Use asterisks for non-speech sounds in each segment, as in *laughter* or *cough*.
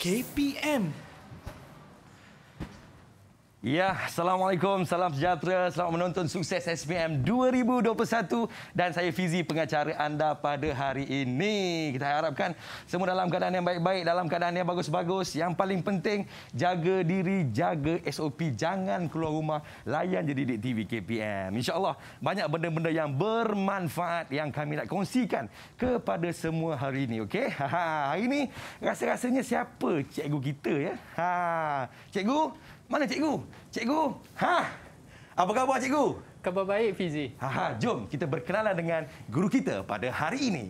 KPM Ya, Assalamualaikum, salam sejahtera, selamat menonton Sukses SPM 2021 dan saya Fizi pengacara anda pada hari ini. Kita harapkan semua dalam keadaan yang baik-baik, dalam keadaan yang bagus-bagus. Yang paling penting, jaga diri, jaga SOP, jangan keluar rumah, layan je didik TV KPM. InsyaAllah, banyak benda-benda yang bermanfaat yang kami nak kongsikan kepada semua hari ini, Okay, Ha, hari ini, rasa-rasanya siapa cikgu kita ya? Ha, cikgu, mana cikgu? Cikgu. Ha. Apa khabar cikgu? Khabar baik Fizi. Ha, ha, jom kita berkenalan dengan guru kita pada hari ini.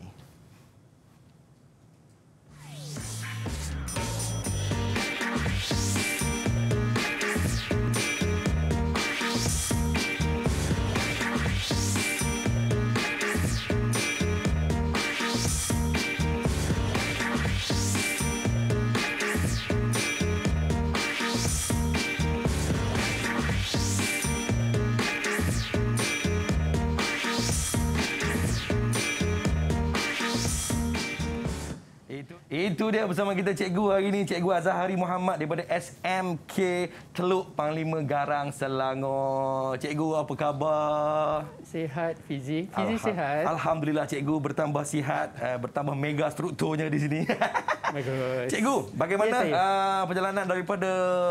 Itu, itu dia bersama kita cikgu hari ini. Cikgu Azahari Muhammad daripada SMK Teluk Panglima Garang, Selangor. Cikgu, apa khabar? Sihat, fizik, fizik Alham sihat. Alhamdulillah, cikgu bertambah sihat. Uh, bertambah mega strukturnya di sini. *laughs* Bagus. Cikgu, bagaimana ya, uh, perjalanan daripada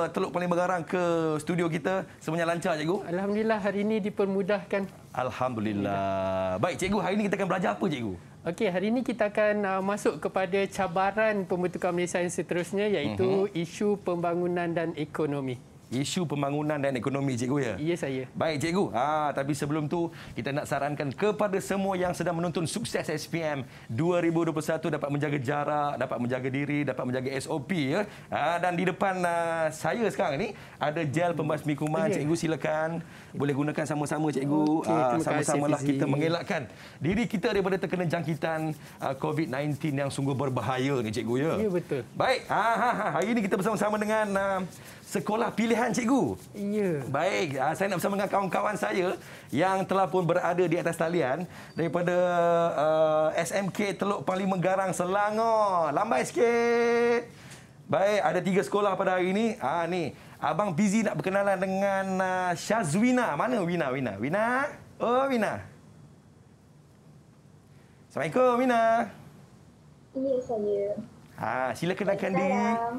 Teluk Panglima Garang ke studio kita? Semuanya lancar, cikgu? Alhamdulillah, hari ini dipermudahkan. Alhamdulillah. Baik, cikgu, hari ini kita akan belajar apa, cikgu? Okey, hari ini kita akan uh, masuk kepada cabaran pembentukan Malaysia yang seterusnya iaitu uh-huh. isu pembangunan dan ekonomi isu pembangunan dan ekonomi cikgu ya. Ya saya. Baik cikgu. Ha tapi sebelum tu kita nak sarankan kepada semua yang sedang menonton sukses SPM 2021 dapat menjaga jarak, dapat menjaga diri, dapat menjaga SOP ya. Ha dan di depan uh, saya sekarang ni ada gel pembasmi kuman okay. Ya. cikgu silakan boleh gunakan sama-sama cikgu. Okay, ha, sama lah kita mengelakkan diri kita daripada terkena jangkitan uh, COVID-19 yang sungguh berbahaya ni cikgu ya. Ya betul. Baik. Ha, ha, ha. hari ini kita bersama-sama dengan uh, sekolah pilihan cikgu. Ya. Baik, ah, saya nak bersama dengan kawan-kawan saya yang telah pun berada di atas talian daripada uh, ah, SMK Teluk Pali Menggarang Selangor. Lambai sikit. Baik, ada tiga sekolah pada hari ini. Ha ni, abang busy nak berkenalan dengan uh, Syazwina. Mana Wina? Wina. Wina. Oh, Wina. Assalamualaikum, Wina. Ini saya. Ah sila kenalkan diri.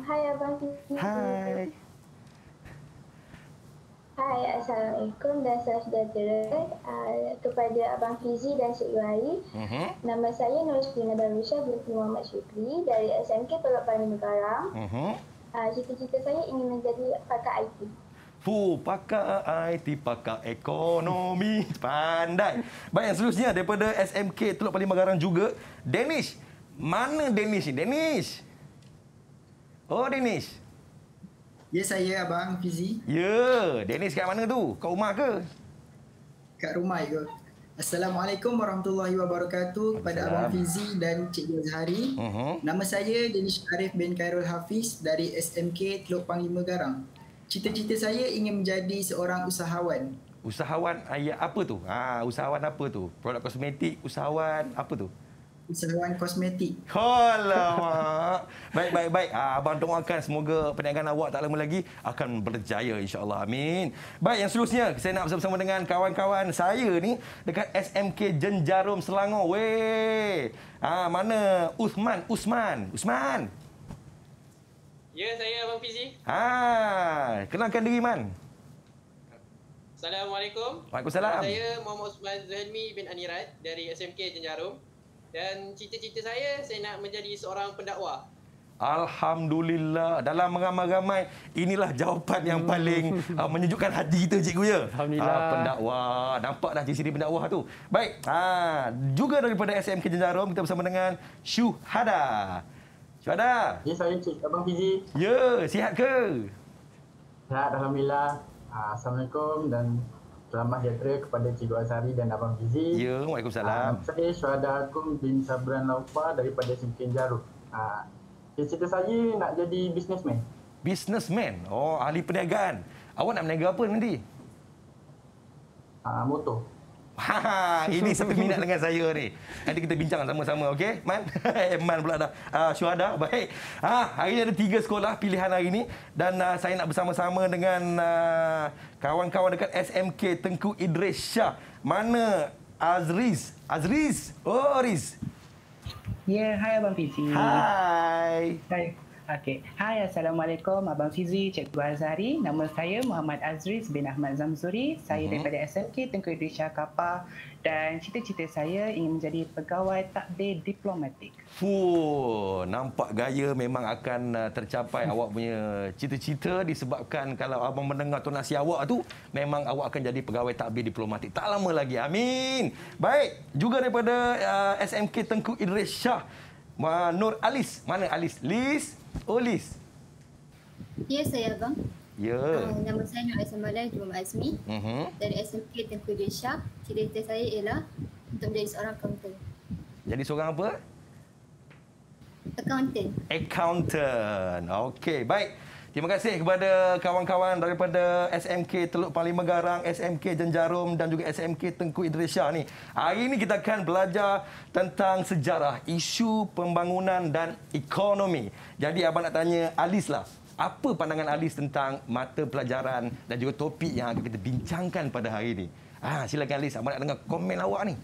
Hai abang. Hai. Hai, Assalamualaikum dan salam sejahtera uh, kepada Abang Fizi dan Cik Yuhari. Uh-huh. Nama saya Nur Sina Darusha binti Muhammad Syukri dari SMK Pulau Pandu Negaram. Mhm. Uh-huh. Uh, cita-cita saya ingin menjadi pakar IT. Fu, pakar IT, pakar ekonomi. *laughs* Pandai. Baik, yang seterusnya daripada SMK Teluk Paling Magarang juga, Danish. Mana Danish ni? Danish. Oh, Danish. Ya, saya abang Fizi. Ya, Dennis kat mana tu? Kat rumah ke? Kat rumah ke? Assalamualaikum warahmatullahi wabarakatuh kepada Abang Fizi dan Cik Zahari. Uh-huh. Nama saya Dennis Arif bin Khairul Hafiz dari SMK Teluk Panglima Garang. Cita-cita saya ingin menjadi seorang usahawan. Usahawan apa tu? Ah, ha, usahawan apa tu? Produk kosmetik, usahawan apa tu? seruan kosmetik. Alamak. *laughs* baik, baik, baik. Ah, abang doakan semoga perniagaan awak tak lama lagi akan berjaya insyaAllah. Amin. Baik, yang seterusnya saya nak bersama-sama dengan kawan-kawan saya ni dekat SMK Jenjarum Selangor. Weh. Ah, mana Uthman, Usman, Usman. Ya, saya Abang Fizi. Ah, kenalkan diri, Man. Assalamualaikum. Waalaikumsalam. Saya Muhammad Usman Zahmi bin Anirat dari SMK Jenjarum dan cita-cita saya saya nak menjadi seorang pendakwa. Alhamdulillah dalam ramai-ramai inilah jawapan yang hmm. paling uh, menyejukkan hati kita cikgu ya. Alhamdulillah. Uh, ah, pendakwa nampak dah di sini pendakwa tu. Baik. Ha uh, juga daripada SMK Jenjarum kita bersama dengan Syuhada. Syuhada. Ya saya cik abang Fizi. Ya, sihat ke? Sihat alhamdulillah. Ah, Assalamualaikum dan Selamat sejahtera kepada Cikgu Azhari dan Abang Fizi. Ya, Waalaikumsalam. Uh, saya Syuhada Akum bin Sabran Laupa daripada Simkin Jarum. Ah, cita-cita uh, saya nak jadi businessman. Businessman? Oh, ahli perniagaan. Awak nak berniaga apa nanti? Uh, motor. Ha, ha, ini satu minat dengan saya ni. Nanti kita bincang sama-sama, okey? Man, *laughs* eh, Man pula dah. Ah, uh, Syuhada, baik. Ha, hari ini ada tiga sekolah pilihan hari ini dan uh, saya nak bersama-sama dengan uh, kawan-kawan dekat SMK Tengku Idris Shah. Mana Azriz? Azriz? Oh, Riz. Ya, yeah, hai Abang Fizi. Hai. Hai. Okey. Hai, Assalamualaikum Abang Fizi, Cikgu Azhari. Nama saya Muhammad Azriz bin Ahmad Zamzuri. Saya uh-huh. daripada SMK Tengku Idris Shah Kapal dan cita-cita saya ingin menjadi pegawai takdir diplomatik. Fuh, nampak gaya memang akan uh, tercapai *laughs* awak punya cita-cita disebabkan kalau abang mendengar tonasi awak tu memang awak akan jadi pegawai takdir diplomatik. Tak lama lagi. Amin. Baik, juga daripada uh, SMK Tengku Idris Shah Nur Alis. Mana Alis? Lis. Olis. Oh, ya, yes, saya abang. Ya. Uh, nama saya Nur Aisyah Malai, Jumur Azmi. Mm-hmm. Dari SMK Tengku Desha. Cerita saya ialah untuk menjadi seorang counter. Jadi seorang apa? Accountant. Accountant. Okey, baik. Terima kasih kepada kawan-kawan daripada SMK Teluk Palima Megarang, SMK Jenjarum dan juga SMK Tengku Indonesia ni. Hari ini kita akan belajar tentang sejarah, isu pembangunan dan ekonomi. Jadi abang nak tanya Alis lah. Apa pandangan Alis tentang mata pelajaran dan juga topik yang akan kita bincangkan pada hari ini? Ah, ha, silakan Alis, abang nak dengar komen awak ni.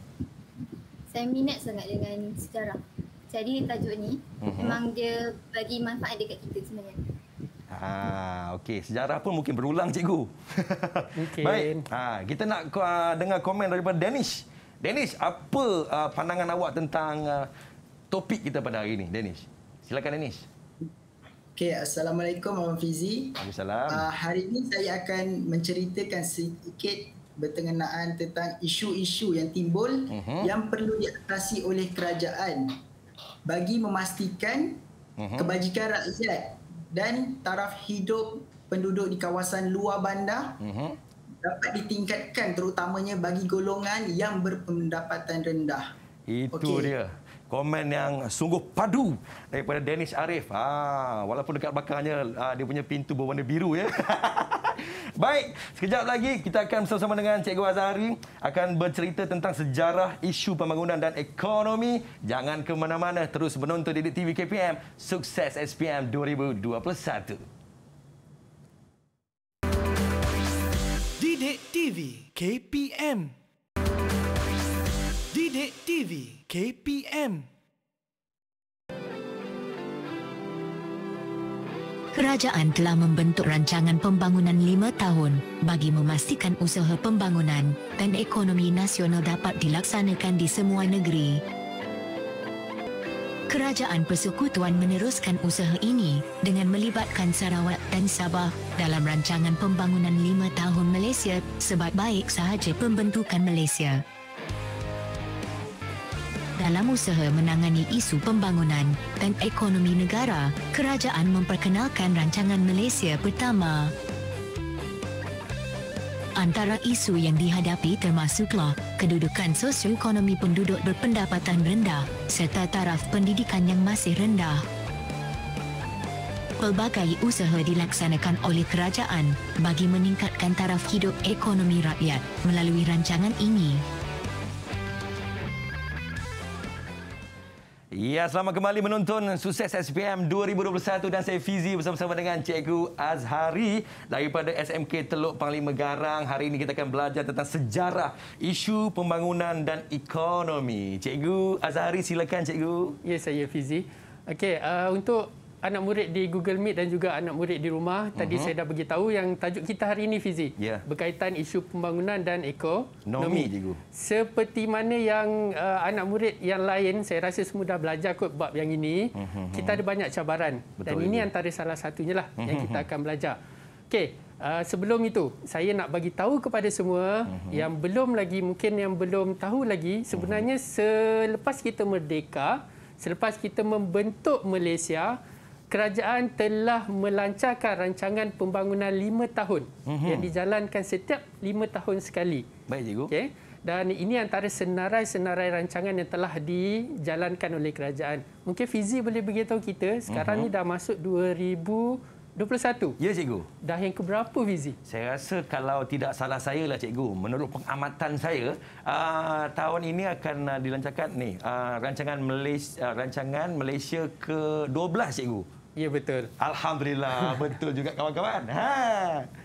Saya minat sangat dengan sejarah. Jadi tajuk ni uh-huh. memang dia bagi manfaat dekat kita sebenarnya. Ha, okey, sejarah pun mungkin berulang cikgu. *laughs* Mungkin. Baik. Ha, kita nak uh, dengar komen daripada Danish. Danish, apa uh, pandangan awak tentang uh, topik kita pada hari ini, Danish? Silakan Danish. Okay, assalamualaikum Abang Fizi. Assalamualaikum. Uh, hari ini saya akan menceritakan sedikit bertengenaan tentang isu-isu yang timbul uh-huh. yang perlu diatasi oleh kerajaan bagi memastikan uh-huh. kebajikan rakyat dan taraf hidup penduduk di kawasan luar bandar uh-huh. dapat ditingkatkan terutamanya bagi golongan yang berpendapatan rendah. Itu okay. dia komen yang sungguh padu daripada Dennis Arif. Ha, walaupun dekat belakangnya ha, dia punya pintu berwarna biru ya. *laughs* Baik, sekejap lagi kita akan bersama-sama dengan Cikgu Azhari akan bercerita tentang sejarah isu pembangunan dan ekonomi. Jangan ke mana-mana, terus menonton di TV KPM. Sukses SPM 2021. Didik TV KPM Didik TV KPM. Kerajaan telah membentuk rancangan pembangunan lima tahun bagi memastikan usaha pembangunan dan ekonomi nasional dapat dilaksanakan di semua negeri. Kerajaan Persekutuan meneruskan usaha ini dengan melibatkan Sarawak dan Sabah dalam rancangan pembangunan lima tahun Malaysia sebab baik sahaja pembentukan Malaysia dalam usaha menangani isu pembangunan dan ekonomi negara, kerajaan memperkenalkan rancangan Malaysia pertama. Antara isu yang dihadapi termasuklah kedudukan sosioekonomi penduduk berpendapatan rendah serta taraf pendidikan yang masih rendah. Pelbagai usaha dilaksanakan oleh kerajaan bagi meningkatkan taraf hidup ekonomi rakyat melalui rancangan ini. Ya, selamat kembali menonton Sukses SPM 2021 dan saya Fizi bersama-sama dengan Cikgu Azhari daripada SMK Teluk Panglima Garang. Hari ini kita akan belajar tentang sejarah isu pembangunan dan ekonomi. Cikgu Azhari, silakan Cikgu. Ya, saya Fizi. Okey, uh, untuk anak murid di Google Meet dan juga anak murid di rumah. Tadi uh-huh. saya dah bagi tahu yang tajuk kita hari ini fizik yeah. berkaitan isu pembangunan dan ekonomi. Cikgu. Seperti mana yang uh, anak murid yang lain, saya rasa semua dah belajar kot bab yang ini. Uh-huh. Kita ada mhm. banyak cabaran Betul dan ibu. ini antara salah satunya lah uh-huh. yang kita akan belajar. Okey, uh, sebelum itu saya nak bagi tahu kepada semua uh-huh. yang belum lagi mungkin yang belum tahu lagi sebenarnya uh-huh. selepas kita merdeka, selepas kita membentuk Malaysia kerajaan telah melancarkan rancangan pembangunan lima tahun mm-hmm. yang dijalankan setiap lima tahun sekali. Baik, Cikgu. Okay. Dan ini antara senarai-senarai rancangan yang telah dijalankan oleh kerajaan. Mungkin Fizi boleh beritahu kita, sekarang mm-hmm. ini dah masuk 2021. Ya, Cikgu. Dah yang berapa Fizi? Saya rasa kalau tidak salah saya, lah, Cikgu, menurut pengamatan saya, uh, tahun ini akan uh, dilancarkan ni, uh, rancangan, Malaysia, uh, rancangan Malaysia ke-12, Cikgu. Ya betul. Alhamdulillah *laughs* betul juga kawan-kawan. Ha.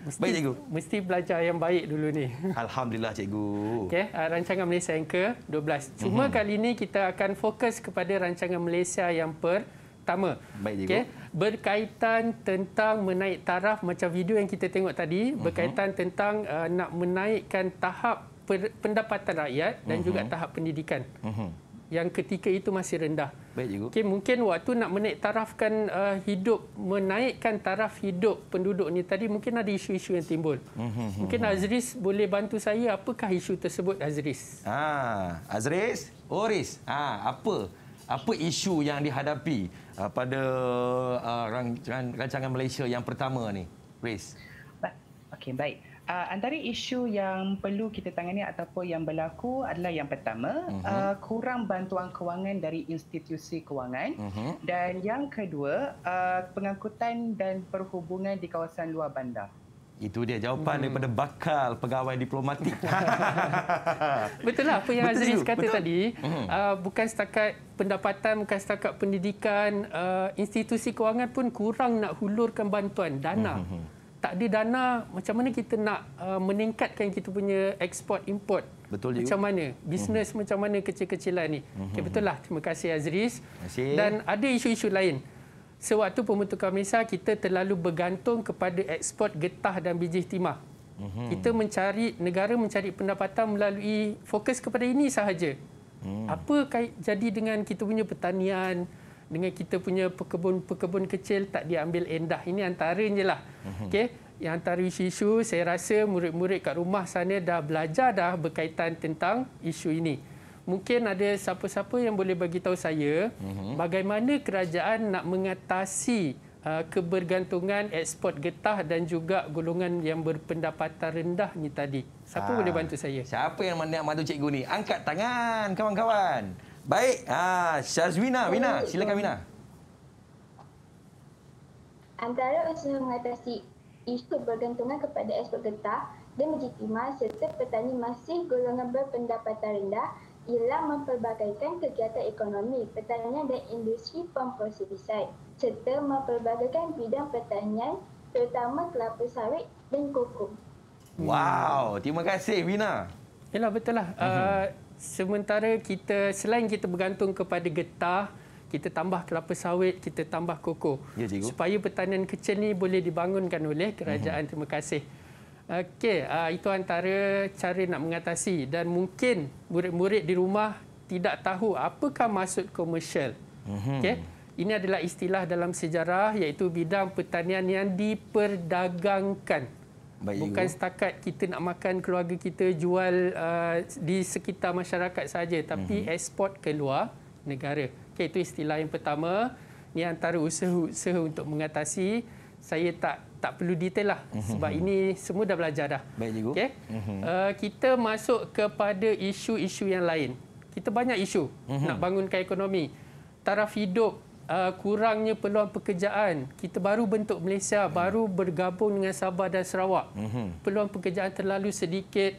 Mesti, baik cikgu. Mesti belajar yang baik dulu ni. *laughs* Alhamdulillah cikgu. Okey, ah, rancangan Malaysia yang ke-12. Cuma uh-huh. kali ini kita akan fokus kepada rancangan Malaysia yang pertama. Okay. berkaitan tentang menaik taraf macam video yang kita tengok tadi, uh-huh. berkaitan tentang uh, nak menaikkan tahap pendapatan rakyat dan uh-huh. juga tahap pendidikan. Uh-huh yang ketika itu masih rendah. Baik cikgu. Okay, mungkin waktu nak menaik tarafkan uh, hidup, menaikkan taraf hidup penduduk ni tadi mungkin ada isu-isu yang timbul. Mhm, mungkin mhm, mhm. Azriz boleh bantu saya apakah isu tersebut Azriz? Ah, ha, Azriz, Oris. Ah, apa? Apa isu yang dihadapi uh, pada uh, rancangan Malaysia yang pertama ni? Riz. Okey, baik. Okay, baik. Uh, antara isu yang perlu kita tangani ataupun yang berlaku adalah yang pertama uh-huh. uh, kurang bantuan kewangan dari institusi kewangan uh-huh. dan yang kedua uh, pengangkutan dan perhubungan di kawasan luar bandar. Itu dia jawapan hmm. daripada bakal pegawai diplomatik. *laughs* betul lah apa yang betul Azri kata tadi. Uh, bukan setakat pendapatan, bukan setakat pendidikan, uh, institusi kewangan pun kurang nak hulurkan bantuan dana. uh tak ada dana macam mana kita nak uh, meningkatkan kita punya ekspor import betul macam you. mana mhm. bisnes hmm. macam mana kecil-kecilan ni hmm. okay, betul lah terima kasih Azriz. terima dan ada isu-isu lain sewaktu pembentukan Malaysia kita terlalu bergantung kepada ekspor getah dan biji timah hmm. kita mencari negara mencari pendapatan melalui fokus kepada ini sahaja hmm. apa kait jadi dengan kita punya pertanian dengan kita punya pekebun-pekebun kecil tak diambil endah. Ini antaranya lah. Mhm. Okay. Yang antara isu-isu, saya rasa murid-murid kat rumah sana dah belajar dah berkaitan tentang isu ini. Mungkin ada siapa-siapa yang boleh bagi tahu saya mhm. bagaimana kerajaan nak mengatasi uh, kebergantungan ekspor getah dan juga golongan yang berpendapatan rendah ni tadi. Siapa ha. boleh bantu saya? Siapa yang nak bantu cikgu ni? Angkat tangan kawan-kawan. Baik, ah, Syazwina, Wina, silakan Wina. Antara usaha mengatasi isu bergantungan kepada ekspor getah dan menjitimah serta petani masih golongan berpendapatan rendah ialah memperbagaikan kegiatan ekonomi, pertanian dan industri pemprosesisai serta memperbagaikan bidang pertanian terutama kelapa sawit dan kokum. Wow, terima kasih Wina. Yalah betul lah. Uh-huh. Uh, sementara kita selain kita bergantung kepada getah kita tambah kelapa sawit, kita tambah koko. Ya, Supaya pertanian kecil ni boleh dibangunkan oleh kerajaan. Mhm. Terima kasih. Okey, ah, itu antara cara nak mengatasi dan mungkin murid-murid di rumah tidak tahu apakah maksud komersial. Mhm. Okey. Ini adalah istilah dalam sejarah iaitu bidang pertanian yang diperdagangkan. Baik, bukan ibu. setakat kita nak makan keluarga kita jual uh, di sekitar masyarakat saja tapi mm-hmm. ekspor ke luar negara. Okey itu istilah yang pertama. Ini antara usaha-usaha untuk mengatasi saya tak tak perlu detail lah mhm. sebab ini semua dah belajar dah. Baik cikgu. Okey. Mhm. Uh, kita masuk kepada isu-isu yang lain. Kita banyak isu uh-huh. nak bangunkan ekonomi. Taraf hidup uh, kurangnya peluang pekerjaan. Kita baru bentuk Malaysia, hmm. baru bergabung dengan Sabah dan Sarawak. Hmm. Peluang pekerjaan terlalu sedikit,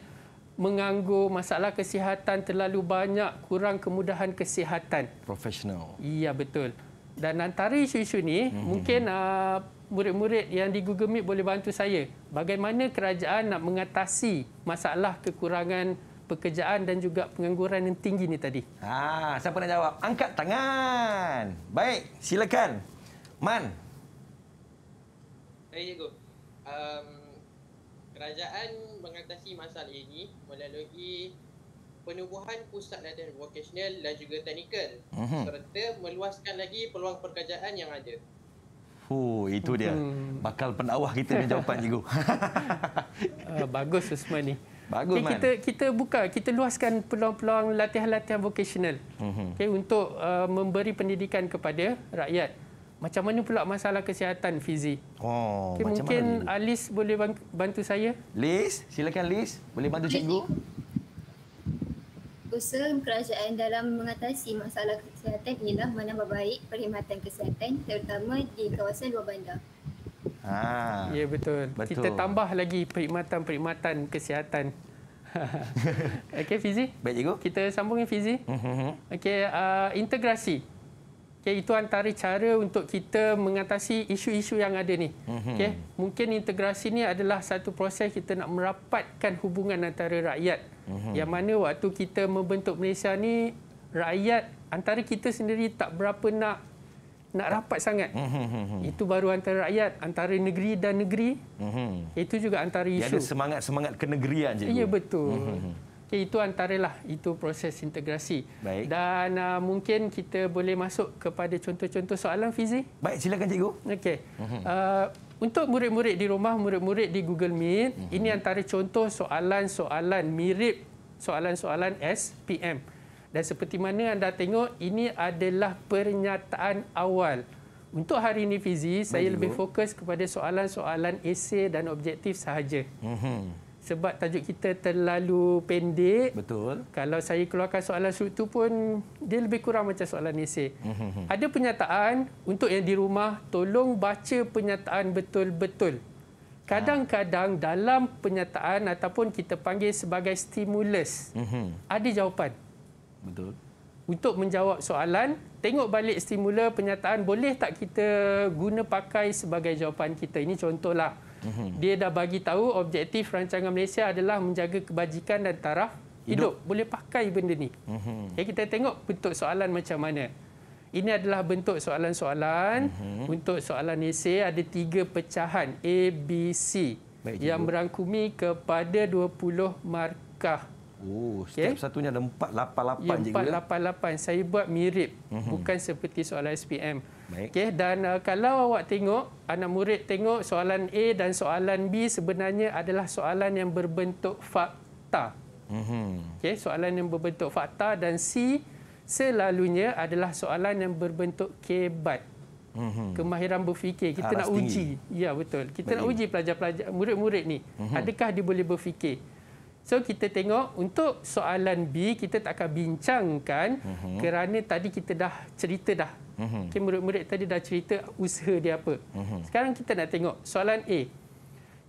menganggur, masalah kesihatan terlalu banyak, kurang kemudahan kesihatan. Profesional. Iya, betul. Dan antara isu-isu ini, hmm. mungkin uh, murid-murid yang di Google Meet boleh bantu saya. Bagaimana kerajaan nak mengatasi masalah kekurangan pekerjaan dan juga pengangguran yang tinggi ni tadi? Ha, siapa nak jawab? Angkat tangan. Baik, silakan. Man. Baik, Cikgu. Um, kerajaan mengatasi masalah ini melalui penubuhan pusat latihan vokasional dan juga teknikal uh-huh. serta meluaskan lagi peluang pekerjaan yang ada. Oh, itu dia. Mhm. Bakal penawah kita punya jawapan, Cikgu. *laughs* Ah, bagus, Usman ni. Bagus, okay, kita kita buka kita luaskan peluang-peluang latihan-latihan vokasional, Mm-hmm. Okay, untuk uh, memberi pendidikan kepada rakyat. Macam mana pula masalah kesihatan fizik? Oh, okay, macam mungkin mana, Liz? Alis boleh bantu saya? Liz, silakan Liz, boleh bantu cikgu? Usaha kerajaan dalam mengatasi masalah kesihatan ialah menambah baik perkhidmatan kesihatan terutama di kawasan luar bandar. Ha. Ya betul. betul. Kita tambah lagi perkhidmatan-perkhidmatan kesihatan. *laughs* Okey Fizi? Baik cikgu. Kita sambung ya Fizi. Mhm, mhm. Okey uh, integrasi. Okey itu antara cara untuk kita mengatasi isu-isu yang ada ni. Mhm. Okey. Mungkin integrasi ni adalah satu proses kita nak merapatkan hubungan antara rakyat. mm Yang mana waktu kita membentuk Malaysia ni rakyat antara kita sendiri tak berapa nak nak ya. rapat sangat. Hmm hmm, hmm, hmm, Itu baru antara rakyat, antara negeri dan negeri. Hmm. hmm. Itu juga antara isu. Dia ada semangat-semangat kenegerian je. Ya, betul. Hmm, hmm. Okay, itu antaralah, itu proses integrasi. Baik. Dan uh, mungkin kita boleh masuk kepada contoh-contoh soalan, Fizi. Baik, silakan cikgu. Okey. Hmm. Uh, untuk murid-murid di rumah, murid-murid di Google Meet, mm -hmm. ini antara contoh soalan-soalan mirip soalan-soalan SPM. Mm dan seperti mana anda tengok ini adalah pernyataan awal untuk hari ini Fizi Baik saya lebih fokus kepada soalan-soalan esei dan objektif sahaja. mm Sebab tajuk kita terlalu pendek. Betul. Kalau saya keluarkan soalan struktur pun dia lebih kurang macam soalan esei. Mm-hmm. Ada pernyataan untuk yang di rumah tolong baca pernyataan betul-betul. Kadang-kadang dalam pernyataan ataupun kita panggil sebagai stimulus. Mm-hmm. Ada jawapan. Betul. Untuk menjawab soalan, tengok balik stimula penyataan boleh tak kita guna pakai sebagai jawapan kita. Ini contohlah. Mhm. Dia dah bagi tahu objektif rancangan Malaysia adalah menjaga kebajikan dan taraf hidup. hidup. Boleh pakai benda ni. Okay, mhm. ya, kita tengok bentuk soalan macam mana. Ini adalah bentuk soalan-soalan. Uhum. Untuk soalan esei ada tiga pecahan A, B, C Baik, yang cikgu. merangkumi kepada 20 markah Oh, step okay. satunya ada 488 ya, 488. Saya buat mirip. Mm-hmm. Bukan seperti soalan SPM. Okey, dan uh, kalau awak tengok, anak murid tengok soalan A dan soalan B sebenarnya adalah soalan yang berbentuk fakta. Mm-hmm. Okey, soalan yang berbentuk fakta dan C selalunya adalah soalan yang berbentuk kebat. Mm-hmm. Kemahiran berfikir. Kita Aras nak tinggi. uji. Ya, betul. Kita Baik. nak uji pelajar-pelajar murid-murid ni. Mm-hmm. Adakah dia boleh berfikir? So kita tengok untuk soalan B kita tak akan bincangkan uh-huh. kerana tadi kita dah cerita dah. uh murid-murid tadi dah cerita usaha dia apa. Uh-huh. Sekarang kita nak tengok soalan A.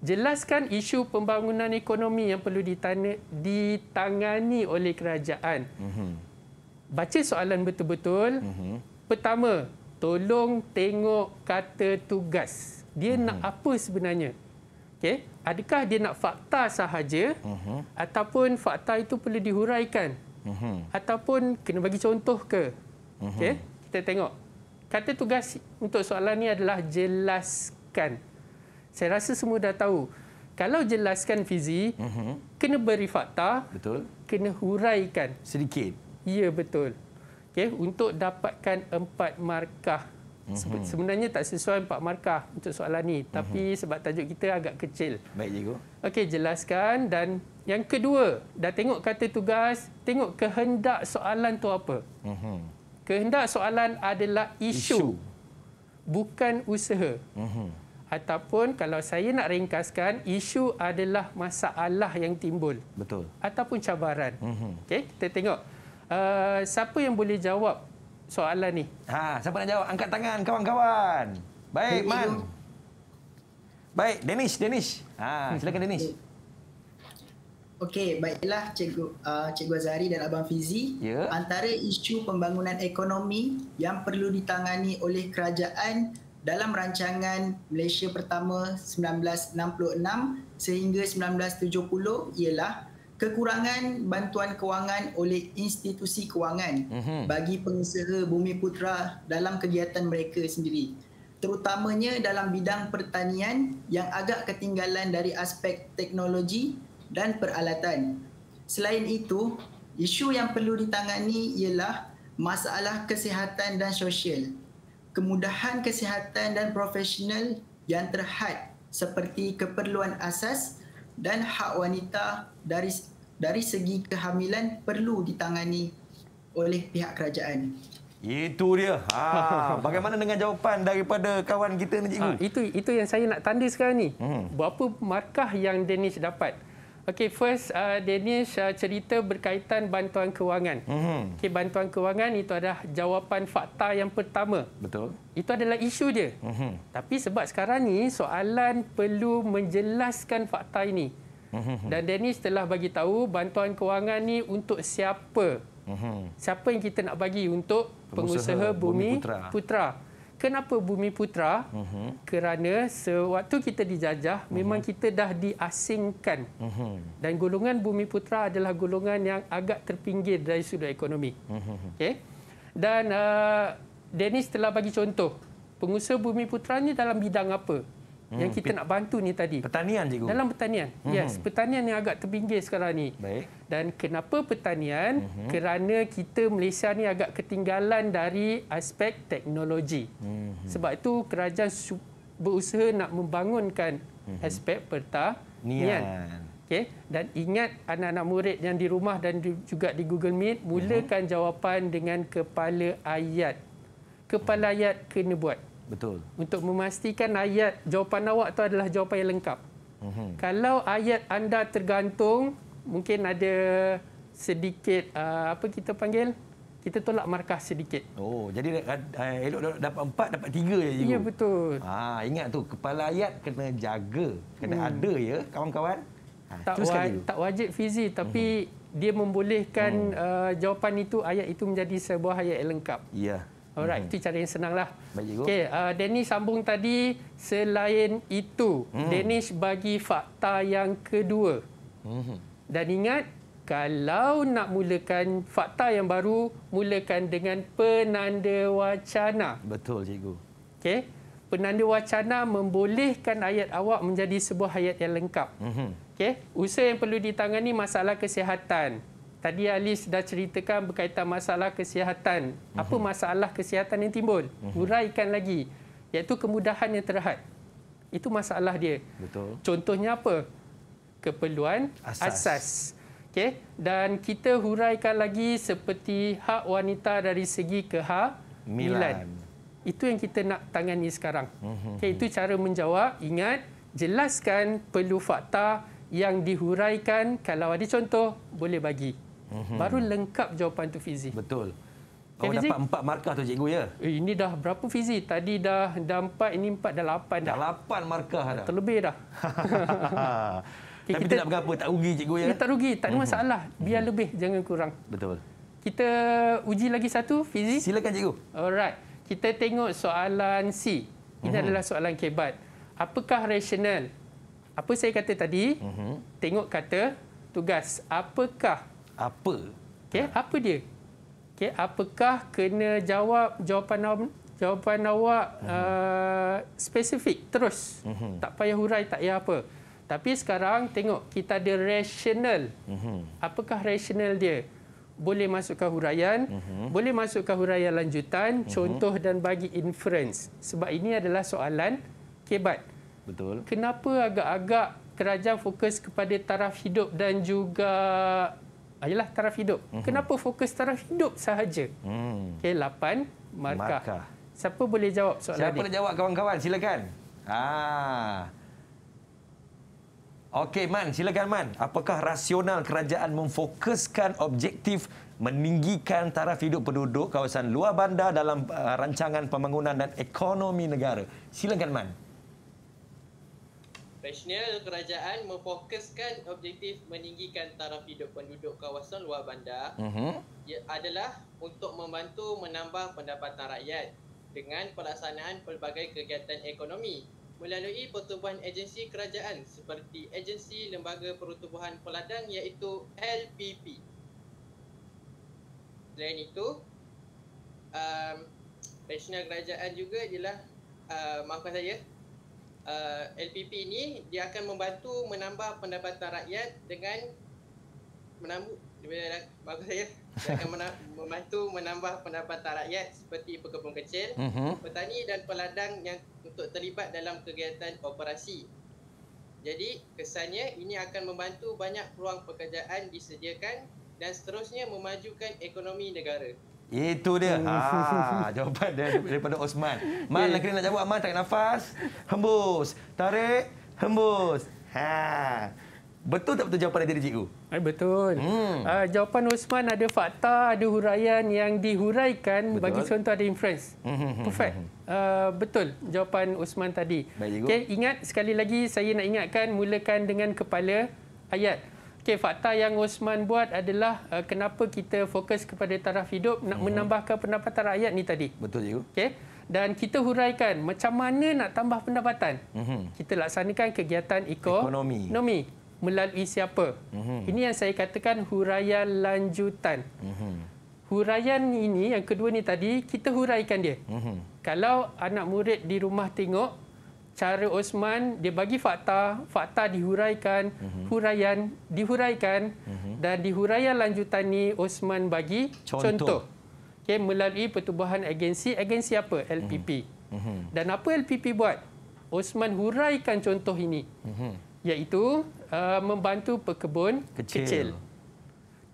Jelaskan isu pembangunan ekonomi yang perlu ditana, ditangani oleh kerajaan. Uh-huh. Baca soalan betul-betul. Uh-huh. Pertama, tolong tengok kata tugas. Dia uh-huh. nak apa sebenarnya? Okey adakah dia nak fakta sahaja uh-huh. ataupun fakta itu perlu dihuraikan uh-huh. ataupun kena bagi contoh ke uh-huh. okey kita tengok kata tugas untuk soalan ini adalah jelaskan saya rasa semua dah tahu kalau jelaskan fizi uh-huh. kena beri fakta betul kena huraikan sedikit ya betul okey untuk dapatkan empat markah Mm-hmm. Sebenarnya tak sesuai empat markah untuk soalan ni, mm-hmm. tapi sebab tajuk kita agak kecil. Baik cikgu. Okey, jelaskan dan yang kedua, dah tengok kata tugas, tengok kehendak soalan tu apa. Mm-hmm. Kehendak soalan adalah isu. isu. Bukan usaha. Mm-hmm ataupun kalau saya nak ringkaskan isu adalah masalah yang timbul betul ataupun cabaran mm-hmm. okey kita tengok uh, siapa yang boleh jawab soalan ni. Ha, siapa nak jawab? Angkat tangan kawan-kawan. Baik, Dini. Man. Baik, Danish, Danish. Ha, hmm. silakan Danish. Okey, baiklah Cikgu uh, Cikgu Azhari dan Abang Fizi. Yeah. Antara isu pembangunan ekonomi yang perlu ditangani oleh kerajaan dalam rancangan Malaysia pertama 1966 sehingga 1970 ialah kekurangan bantuan kewangan oleh institusi kewangan mm-hmm. bagi pengusaha Bumi Putra dalam kegiatan mereka sendiri terutamanya dalam bidang pertanian yang agak ketinggalan dari aspek teknologi dan peralatan. Selain itu, isu yang perlu ditangani ialah masalah kesihatan dan sosial. Kemudahan kesihatan dan profesional yang terhad seperti keperluan asas dan hak wanita dari dari segi kehamilan perlu ditangani oleh pihak kerajaan. Itu dia. Ha, *laughs* bagaimana dengan jawapan daripada kawan kita ni cikgu? Ha, itu itu yang saya nak tanda sekarang ni. Hmm. Berapa markah yang Danish dapat? Okey, first uh, Danish uh, cerita berkaitan bantuan kewangan. Mm-hmm. Okey, bantuan kewangan itu adalah jawapan fakta yang pertama. Betul. Itu adalah isu dia. Mm-hmm. Tapi sebab sekarang ni soalan perlu menjelaskan fakta ini. Mm-hmm. Dan Danish telah bagi tahu bantuan kewangan ni untuk siapa? Mm-hmm. Siapa yang kita nak bagi untuk pengusaha, pengusaha bumi, bumi putra? putra kenapa Bumi Putra? Uh-huh. Kerana sewaktu kita dijajah, uh-huh. memang kita dah diasingkan. Uh-huh. Dan golongan Bumi Putra adalah golongan yang agak terpinggir dari sudut ekonomi. Uh-huh. Okay? Dan uh, Dennis telah bagi contoh, pengusaha Bumi Putra ini dalam bidang apa? hmm. yang kita nak bantu ni tadi. Pertanian cikgu. Dalam pertanian. Hmm. Yes, pertanian yang agak terpinggir sekarang ni. Baik. Dan kenapa pertanian? Hmm. Kerana kita Malaysia ni agak ketinggalan dari aspek teknologi. Hmm. Sebab itu kerajaan berusaha nak membangunkan hmm. aspek pertanian. Okay. Dan ingat anak-anak murid yang di rumah dan juga di Google Meet, hmm. mulakan jawapan dengan kepala ayat. Kepala ayat kena buat. Betul. Untuk memastikan ayat jawapan awak itu adalah jawapan yang lengkap. Uh-huh. Kalau ayat anda tergantung, mungkin ada sedikit uh, apa kita panggil? Kita tolak markah sedikit. Oh, jadi uh, elok dapat empat, dapat tiga je cikgu. Ya, betul. Ha, ingat tu, kepala ayat kena jaga. Kena hmm. ada ya, kawan-kawan. Ha, tak, wa- tak wajib fizi, tapi uh-huh. dia membolehkan hmm. uh, jawapan itu, ayat itu menjadi sebuah ayat yang lengkap. Ya. Yeah. Alright, hmm. itu cara yang senanglah. Okey, uh, Danish sambung tadi selain itu, hmm. Danish bagi fakta yang kedua. Hmm. Dan ingat kalau nak mulakan fakta yang baru, mulakan dengan penanda wacana. Betul, cikgu. Okay, Penanda wacana membolehkan ayat awak menjadi sebuah ayat yang lengkap. Hmm. Okey, usaha yang perlu ditangani masalah kesihatan tadi Alis dah ceritakan berkaitan masalah kesihatan. Mhm. Apa masalah kesihatan yang timbul? Mhm. Uraikan lagi. Iaitu kemudahan yang terhad. Itu masalah dia. Betul. Contohnya apa? Keperluan asas. asas. Okay. Dan kita huraikan lagi seperti hak wanita dari segi Milan. Itu yang kita nak tangani sekarang. Mhm, okay. Itu cara menjawab. Ingat, jelaskan perlu fakta yang dihuraikan. Kalau ada contoh, boleh bagi hmm Baru lengkap jawapan tu fizik. Betul. Kau okay, dapat empat markah tu cikgu ya? Eh, ini dah berapa fizik? Tadi dah dah empat, ini empat dah lapan dah. Dah lapan markah dah. Terlebih dah. okay, *laughs* Tapi kita, tak mengapa, tak rugi cikgu ya? Kita tak rugi, tak ada mm-hmm. masalah. Biar mhm. lebih, jangan kurang. Betul. Kita uji lagi satu fizik. Silakan cikgu. Alright. Kita tengok soalan C. Ini mm-hmm. adalah soalan kebat. Apakah rasional? Apa saya kata tadi? Mm-hmm. Tengok kata tugas. Apakah apa? Okey, ha. apa dia? Okey, apakah kena jawab jawapan awak jawapan awak hmm. uh, spesifik terus. uh Tak payah hurai, tak payah apa. Tapi sekarang tengok kita ada rational. uh Apakah rational dia? Boleh masukkan huraian, uh-huh. boleh masukkan huraian lanjutan, uh-huh. contoh dan bagi inference. Sebab ini adalah soalan kebat. Betul. Kenapa agak-agak kerajaan fokus kepada taraf hidup dan juga ialah taraf hidup. Mm-hmm. Kenapa fokus taraf hidup sahaja? Mm. Okey, 8 markah. markah. Siapa boleh jawab soalan Siapa ini? Siapa nak jawab kawan-kawan? Silakan. Ah. Okey, Man. Silakan, Man. Apakah rasional kerajaan memfokuskan objektif meninggikan taraf hidup penduduk kawasan luar bandar dalam uh, rancangan pembangunan dan ekonomi negara? Silakan, Man. Rasional kerajaan memfokuskan objektif meninggikan taraf hidup penduduk kawasan luar bandar uh-huh. ia adalah untuk membantu menambah pendapatan rakyat dengan pelaksanaan pelbagai kegiatan ekonomi melalui pertubuhan agensi kerajaan seperti Agensi Lembaga Pertubuhan Peladang iaitu LPP. Selain itu, um, rasional kerajaan juga ialah uh, maafkan saya, uh, LPP ini dia akan membantu menambah pendapatan rakyat dengan menambah bagus saya akan mena- *laughs* membantu menambah pendapatan rakyat seperti pekebun kecil, uh-huh. petani dan peladang yang untuk terlibat dalam kegiatan operasi. Jadi kesannya ini akan membantu banyak peluang pekerjaan disediakan dan seterusnya memajukan ekonomi negara. Itu dia. Hmm. Ha, jawapan dia daripada Osman. Man, nak kena nak jawab. Man, tarik nafas. Hembus. Tarik. Hembus. Ha. Betul tak betul jawapan dari cikgu? Eh, betul. Hmm. Uh, jawapan Osman ada fakta, ada huraian yang dihuraikan betul. bagi contoh ada inference. Hmm, hmm, Perfect. Uh, betul jawapan Osman tadi. okay, ingat sekali lagi saya nak ingatkan mulakan dengan kepala ayat. Okey, fakta yang Osman buat adalah uh, kenapa kita fokus kepada taraf hidup nak hmm. menambahkan pendapatan rakyat ni tadi. Betul juga. Okey. Dan kita huraikan macam mana nak tambah pendapatan. Hmm. Kita laksanakan kegiatan eko- ekonomi. Ekonomi melalui siapa? Hmm. Ini yang saya katakan huraian lanjutan. Hmm. Huraian ini yang kedua ni tadi kita huraikan dia. Mm-hmm. Kalau anak murid di rumah tengok cara Osman dia bagi fakta, fakta dihuraikan, mm-hmm. huraian dihuraikan mm-hmm. dan di huraian lanjutan ni Osman bagi contoh. contoh. Okey, melalui pertubuhan agensi, agensi apa? LPP. Mm-hmm. Mhm. Dan apa LPP buat? Osman huraikan contoh ini. Mm-hmm. Iaitu uh, membantu pekebun kecil. kecil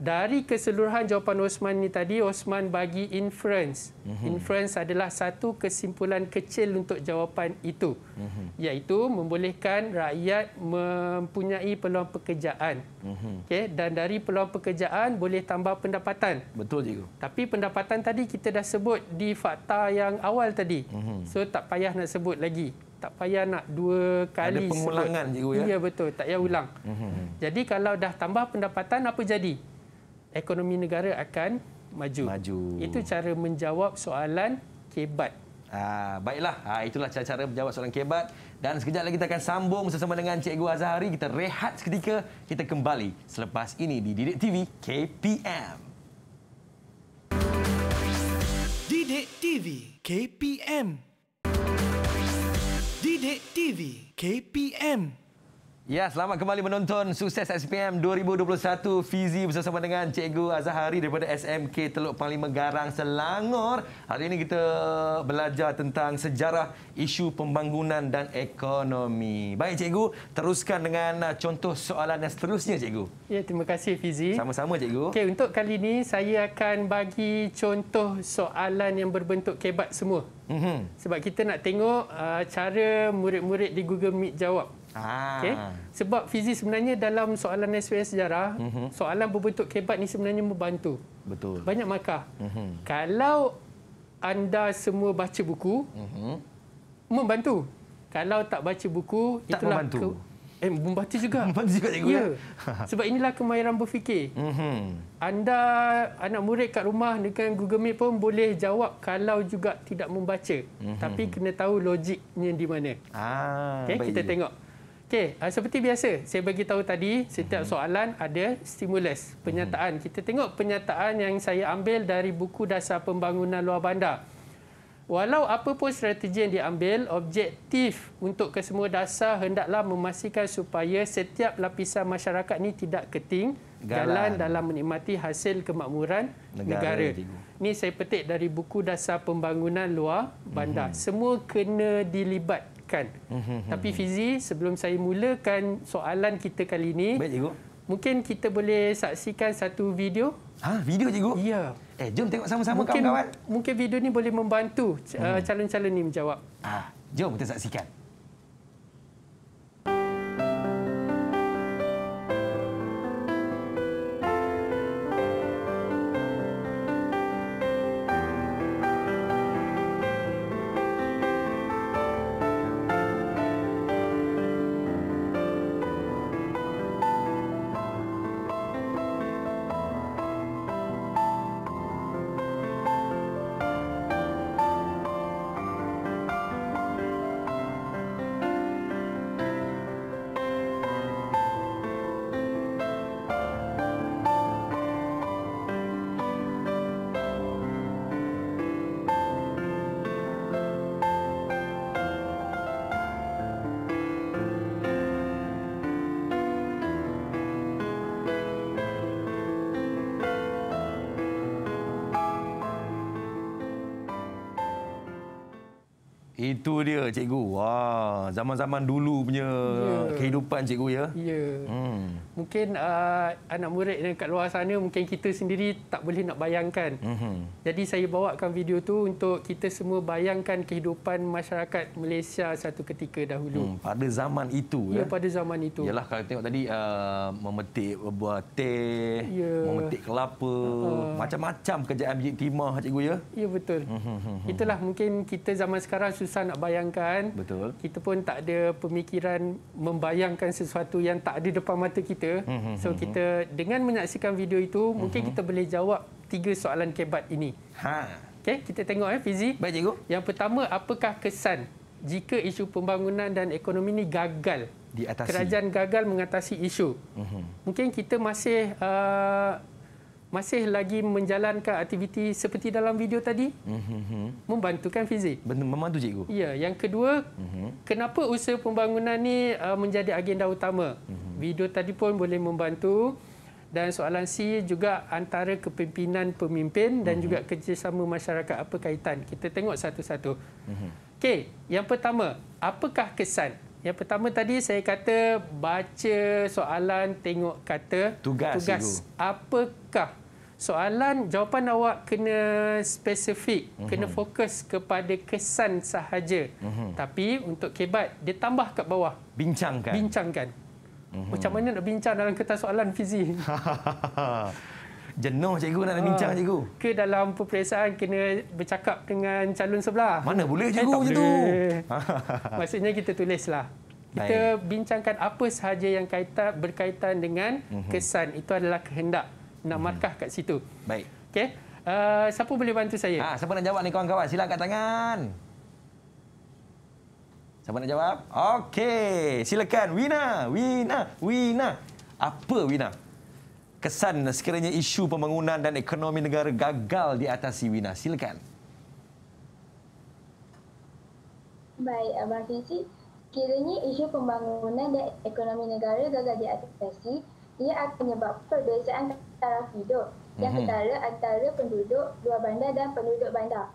dari keseluruhan jawapan Osman ni tadi Osman bagi inference. Mm-hmm. Inference adalah satu kesimpulan kecil untuk jawapan itu. Mm-hmm. Iaitu membolehkan rakyat mempunyai peluang pekerjaan. Mm-hmm. Okey dan dari peluang pekerjaan boleh tambah pendapatan. Betul cikgu. Tapi pendapatan tadi kita dah sebut di fakta yang awal tadi. Mm-hmm. So tak payah nak sebut lagi. Tak payah nak dua kali. sebut. Ada pengulangan sebut. cikgu ya. Ya betul, tak payah ulang. Mm-hmm. Jadi kalau dah tambah pendapatan apa jadi? ekonomi negara akan maju. maju. Itu cara menjawab soalan kebat. Ah, baiklah, ah, itulah cara-cara menjawab soalan kebat. Dan sekejap lagi kita akan sambung bersama dengan Cikgu Azhari. Kita rehat seketika, kita kembali selepas ini di Didik TV KPM. Didik TV KPM Didik TV KPM Ya, selamat kembali menonton Sukses SPM 2021 Fizi bersama dengan Cikgu Azahari daripada SMK Teluk Panglima Garang Selangor. Hari ini kita belajar tentang sejarah isu pembangunan dan ekonomi. Baik Cikgu, teruskan dengan uh, contoh soalan yang seterusnya Cikgu. Ya, terima kasih Fizi. Sama-sama Cikgu. Okey, untuk kali ini saya akan bagi contoh soalan yang berbentuk kebat semua. Mm-hmm. Sebab kita nak tengok uh, cara murid-murid di Google Meet jawab. Ah. Okay? Sebab fizik sebenarnya dalam soalan SPM sejarah, mm -hmm. soalan berbentuk kebat ni sebenarnya membantu. Betul. Banyak markah. Mm -hmm. Kalau anda semua baca buku, mm -hmm. membantu. Kalau tak baca buku, tak itulah... membantu. Ke... Eh, membantu juga. *laughs* Membantu juga, cikgu. Ya. Eh? *laughs* Sebab inilah kemahiran berfikir. Mm -hmm. Anda, anak murid kat rumah dengan Google Meet pun boleh jawab kalau juga tidak membaca. Mm -hmm. Tapi kena tahu logiknya di mana. Ah, okay? Kita tengok. Okey, ah, seperti biasa, saya bagi tahu tadi setiap hmm. soalan ada stimulus pernyataan. Hmm. Kita tengok pernyataan yang saya ambil dari buku Dasar Pembangunan Luar Bandar. Walau apa pun strategi yang diambil, objektif untuk kesemua dasar hendaklah memastikan supaya setiap lapisan masyarakat ini tidak keting jalan dalam menikmati hasil kemakmuran negara. Ini saya petik dari buku Dasar Pembangunan Luar Bandar. Mm-hmm. Semua kena dilibat pendidikan. Mhm, mhm, Tapi mhm. Fizi, sebelum saya mulakan soalan kita kali ini, Baik, cikgu. mungkin kita boleh saksikan satu video. Ha, video cikgu? Ya. Eh, jom tengok sama-sama kawan-kawan. Mungkin video ni boleh membantu hmm. uh, calon-calon ini menjawab. Ha, jom kita saksikan. Itu dia cikgu. Wah, zaman-zaman dulu punya yeah. kehidupan cikgu ya. Ya. Hmm. Mungkin uh, anak murid yang kat luar sana mungkin kita sendiri tak boleh nak bayangkan. Mm-hmm. Jadi saya bawakan video tu untuk kita semua bayangkan kehidupan masyarakat Malaysia satu ketika dahulu. Hmm, pada zaman itu ya. ya pada zaman itu. Yalah kalau tengok tadi uh, memetik buah teh, yeah. memetik kelapa, uh-huh. macam-macam kerjaan biji timah cikgu ya. Ya betul. Mm-hmm. Itulah mungkin kita zaman sekarang susah susah nak bayangkan. Betul. Kita pun tak ada pemikiran membayangkan sesuatu yang tak ada depan mata kita. Mm-hmm. So mhm, mhm. kita dengan menyaksikan video itu mm-hmm. mungkin mhm. kita boleh jawab tiga soalan kebat ini. Ha. Okey, kita tengok eh Fizi. Baik cikgu. Yang pertama, apakah kesan jika isu pembangunan dan ekonomi ini gagal diatasi? Kerajaan gagal mengatasi isu. Mm-hmm. Mungkin kita masih uh, masih lagi menjalankan aktiviti seperti dalam video tadi mm-hmm. membantukan fizik membantu cikgu ya yang kedua mm-hmm. kenapa usaha pembangunan ni uh, menjadi agenda utama mm-hmm. video tadi pun boleh membantu dan soalan C juga antara kepimpinan pemimpin dan mm-hmm. juga kerjasama masyarakat apa kaitan kita tengok satu-satu mm-hmm. okey yang pertama apakah kesan yang pertama tadi saya kata baca soalan tengok kata tugas, tugas. apakah soalan jawapan awak kena spesifik, uh-huh. Mhm. kena fokus kepada kesan sahaja. Uh-huh. Tapi untuk kebat, dia tambah kat bawah. Bincangkan. Bincangkan. Uh-huh. Macam mana nak bincang dalam kertas soalan fizik? *laughs* Jenuh cikgu nak uh, bincang ah, cikgu. Ke dalam peperiksaan kena bercakap dengan calon sebelah. Mana boleh eh, cikgu macam tu. *laughs* Maksudnya kita tulislah. Kita Baik. bincangkan apa sahaja yang kaitan berkaitan dengan uh-huh. kesan. Itu adalah kehendak nak mhm. markah kat situ. Baik. Okey. Uh, siapa boleh bantu saya? Ah, siapa nak jawab ni kawan-kawan? Sila angkat tangan. Siapa nak jawab? Okey. Silakan Wina, Wina, Wina. Apa Wina? Kesan sekiranya isu pembangunan dan ekonomi negara gagal diatasi Wina. Silakan. Baik, Abang Fizi. Sekiranya isu pembangunan dan ekonomi negara gagal diatasi, ia akan menyebabkan perbezaan taraf hidup yang mhm. ketara antara penduduk luar bandar dan penduduk bandar.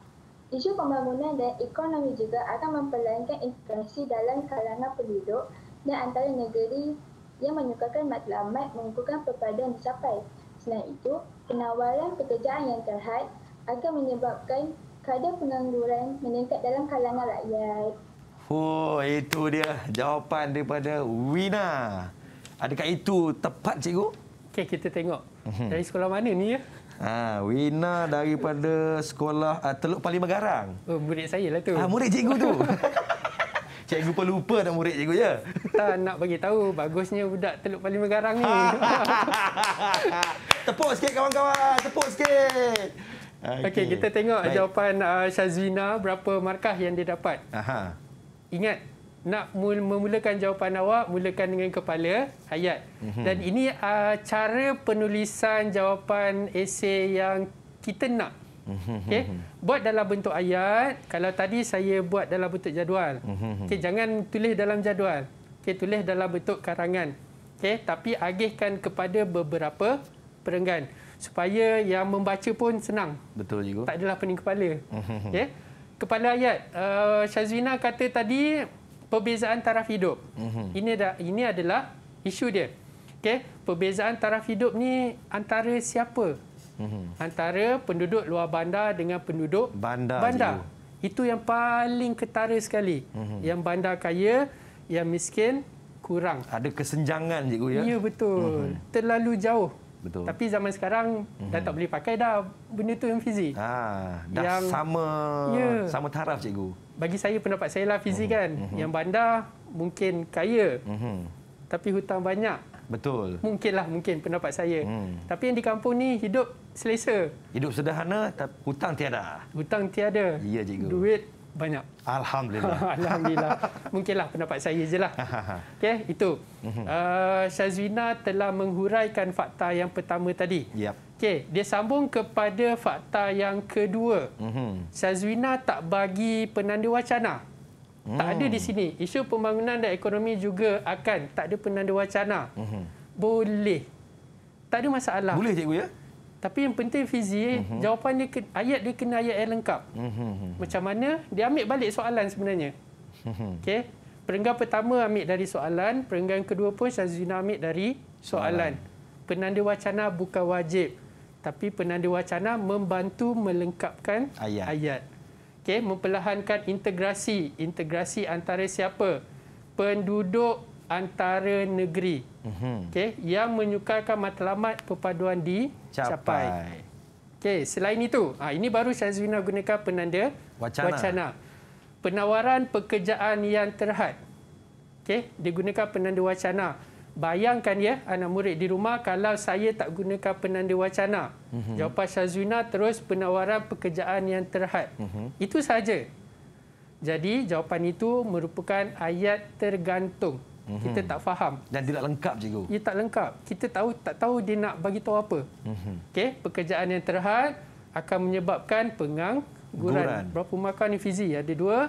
Isu pembangunan dan ekonomi juga akan memperlainkan interaksi dalam kalangan penduduk dan antara negeri yang menyukakan matlamat mengukuhkan perpaduan dicapai. Selain itu, penawaran pekerjaan yang terhad akan menyebabkan kadar pengangguran meningkat dalam kalangan rakyat. Oh, itu dia jawapan daripada Wina. Adakah itu tepat cikgu? Okey kita tengok. Mhm. Dari sekolah mana ni ya? Ha, Wina daripada sekolah uh, Teluk Pali Megarang. Oh, murid saya lah tu. Ah, murid cikgu tu. *laughs* cikgu pun lupa nak murid cikgu ya. Tak nak bagi tahu bagusnya budak Teluk Pali Megarang ni. *laughs* tepuk sikit kawan-kawan, tepuk sikit. Okey, okay, kita tengok Baik. jawapan uh, ah, Syazwina berapa markah yang dia dapat. Aha. Ingat, nak memulakan jawapan awak mulakan dengan kepala ayat mm-hmm. dan ini uh, cara penulisan jawapan esei yang kita nak mhm, mhm, Okay, mhm. buat dalam bentuk ayat kalau tadi saya buat dalam bentuk jadual Okay, jangan tulis dalam jadual Okay, tulis dalam bentuk karangan Okay, tapi agihkan kepada beberapa perenggan supaya yang membaca pun senang betul juga tak adalah pening kepala okey kepala ayat uh, Syazwina kata tadi perbezaan taraf hidup. Mm-hmm. Ini ada, ini adalah isu dia. Okey, perbezaan taraf hidup ni antara siapa? Mm-hmm. Antara penduduk luar bandar dengan penduduk bandar. bandar. Itu yang paling ketara sekali. Mm-hmm. Yang bandar kaya, yang miskin kurang. Ada kesenjangan cikgu ya. Ya betul. Mm-hmm. Terlalu jauh. Betul. Tapi zaman sekarang mm-hmm. dah tak mhm. boleh pakai dah benda tu yang fizik. Ha, dah yang, sama ya. sama taraf cikgu bagi saya pendapat saya lah fizik mhm. kan mm-hmm. yang bandar mungkin kaya mm-hmm. tapi hutang banyak betul mungkinlah mungkin pendapat saya mm. tapi yang di kampung ni hidup selesa hidup sederhana tapi hutang tiada hutang tiada ya cikgu duit banyak alhamdulillah *laughs* alhamdulillah *laughs* mungkinlah pendapat saya je lah *laughs* okey itu mm-hmm. uh, Syazwina telah menghuraikan fakta yang pertama tadi yep. Okey, dia sambung kepada fakta yang kedua. Mm-hmm. Sazwina tak bagi penanda wacana. Mm. Tak hmm. ada di sini. Isu pembangunan dan ekonomi juga akan tak ada penanda wacana. Mm-hmm. Boleh. Tak ada masalah. Boleh, cikgu, ya? Tapi yang penting fizik, mm-hmm. jawapan dia, ayat dia kena ayat yang lengkap. Mm-hmm. Macam mana? Dia ambil balik soalan sebenarnya. Mm-hmm. Okey. Perenggan pertama ambil dari soalan. Perenggan kedua pun Sazwina ambil dari soalan. soalan. Penanda wacana bukan wajib tapi penanda wacana membantu melengkapkan ayat. ayat. Okey, memperlahankan integrasi, integrasi antara siapa? Penduduk antara negeri. Mhm. Okey, yang menyukarkan matlamat perpaduan dicapai. Capai. Okey, selain itu, ha, ini baru Syazwina gunakan penanda wacana. wacana. Penawaran pekerjaan yang terhad. Okey, digunakan penanda wacana. Bayangkan ya anak murid di rumah kalau saya tak gunakan penanda wacana. Mm -hmm. Jawapan Syazwina terus penawaran pekerjaan yang terhad. Mm -hmm. Itu saja. Jadi jawapan itu merupakan ayat tergantung. Mm -hmm. Kita tak faham. Dan tidak lengkap cikgu. Ia tak lengkap. Kita tahu tak tahu dia nak bagi tahu apa. Mm -hmm. Okey, pekerjaan yang terhad akan menyebabkan pengangguran Berapa makan ni fizi? Ada dua.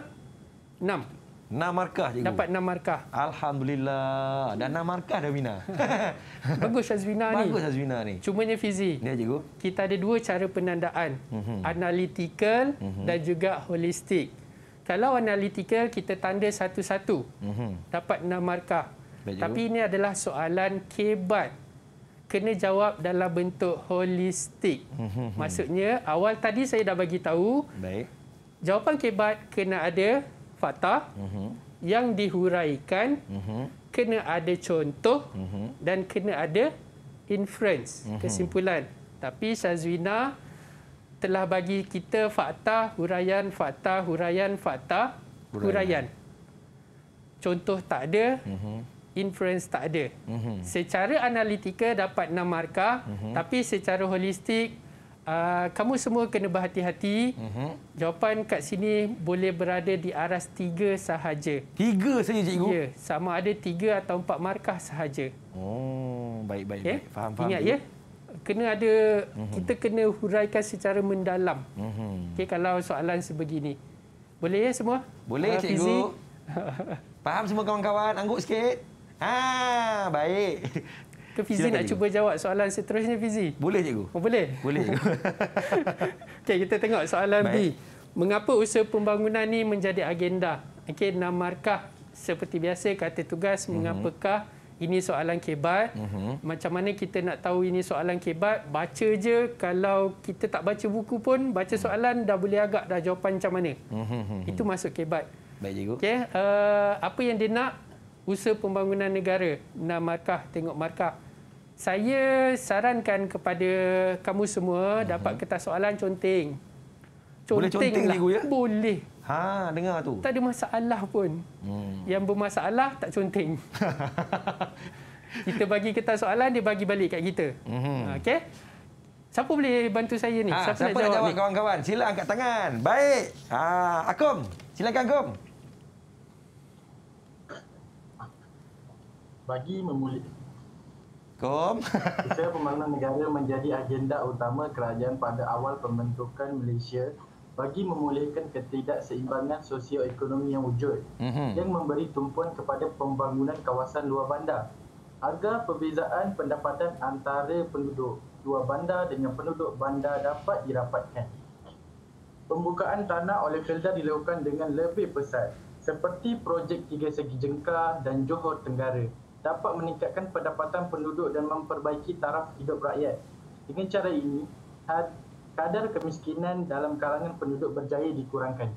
Enam. 6 markah cikgu. Dapat enam markah. Alhamdulillah. Dan enam markah dah Mina. *laughs* Bagus Azwina ni. Bagus Azwina ni. Cuma Cumanya fizi. Ya cikgu. Kita ada dua cara penandaan. Mm-hmm. Analytical mm-hmm. dan juga holistik. Kalau analytical kita tanda satu-satu. Mm-hmm. Dapat enam markah. Baik, Tapi ini adalah soalan kebat. Kena jawab dalam bentuk holistik. Mm-hmm. Maksudnya awal tadi saya dah bagi tahu. Baik. Jawapan kebat kena ada fakta uh-huh. Mhm. yang dihuraikan uh-huh. kena ada contoh uh-huh. dan kena ada inference uh-huh. kesimpulan tapi Sazwina telah bagi kita fakta huraian fakta huraian fakta huraian, huraian. contoh tak ada uh-huh. inference tak ada uh-huh. secara analitika dapat 6 markah uh-huh. tapi secara holistik Ah, kamu semua kena berhati-hati. Uh-huh. Jawapan kat sini boleh berada di aras tiga sahaja. Tiga saja, cikgu? Ya, sama ada tiga atau empat markah sahaja. Oh, baik, baik. Ya? Faham, faham. Ingat, ya. Kena ada, uh-huh. kita kena huraikan secara mendalam. Uh-huh. Okey, kalau soalan sebegini. Boleh ya semua? Boleh, uh, cikgu. Faham semua kawan-kawan? Angguk sikit. Ha, baik ke Fizi Silakan nak cuba jawab soalan seterusnya Fizi? Boleh cikgu. Oh, boleh? Boleh cikgu. *laughs* Okey, kita tengok soalan Baik. B. Mengapa usaha pembangunan ini menjadi agenda? Okey, enam markah seperti biasa kata tugas mm-hmm. mengapakah ini soalan kebat. Mm-hmm. Macam mana kita nak tahu ini soalan kebat? Baca je kalau kita tak baca buku pun baca mhm. soalan dah boleh agak dah jawapan macam mana. Mm-hmm. Itu mhm. masuk kebat. Baik cikgu. Okey, uh, apa yang dia nak? Usaha pembangunan negara, enam markah, tengok markah saya sarankan kepada kamu semua mm-hmm. dapat mhm. kertas soalan conteng. conteng Boleh conteng lah. ni, ya? Boleh. Ha, dengar tu. Tak ada masalah pun. Hmm. Yang bermasalah tak conteng. *laughs* kita bagi kita soalan, dia bagi balik kat kita. Mm-hmm. Okey? Siapa boleh bantu saya ni? Ha, siapa, siapa nak jawab, kawan-kawan? Sila angkat tangan. Baik. Ha, Akum. Silakan Akum. Bagi memulih Assalamualaikum. *laughs* Kita pembangunan negara menjadi agenda utama kerajaan pada awal pembentukan Malaysia bagi memulihkan ketidakseimbangan sosioekonomi yang wujud mm-hmm. yang memberi tumpuan kepada pembangunan kawasan luar bandar agar perbezaan pendapatan antara penduduk luar bandar dengan penduduk bandar dapat dirapatkan. Pembukaan tanah oleh Felda dilakukan dengan lebih besar seperti projek Tiga Segi Jengka dan Johor Tenggara dapat meningkatkan pendapatan penduduk dan memperbaiki taraf hidup rakyat. Dengan cara ini, kadar kemiskinan dalam kalangan penduduk berjaya dikurangkan.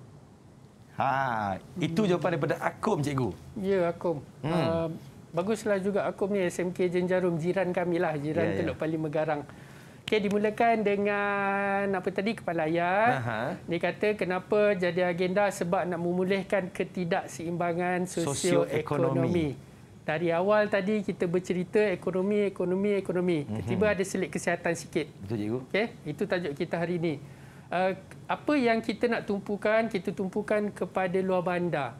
Ha, itu jawapan daripada Akum, cikgu. Ya, Akum. Hmm. Uh, baguslah juga Akum ni SMK Jenjarum, jiran kami lah, jiran ya, ya. Teluk Pali Megarang. Okey, dimulakan dengan apa tadi kepala ayat. Aha. Dia kata kenapa jadi agenda sebab nak memulihkan ketidakseimbangan sosioekonomi. sosioekonomi dari awal tadi kita bercerita ekonomi, ekonomi, ekonomi. Mhm. Tiba-tiba ada selit kesihatan sikit. Betul, Cikgu. Okay? Itu tajuk kita hari ini. Eh, apa yang kita nak tumpukan, kita tumpukan kepada luar bandar.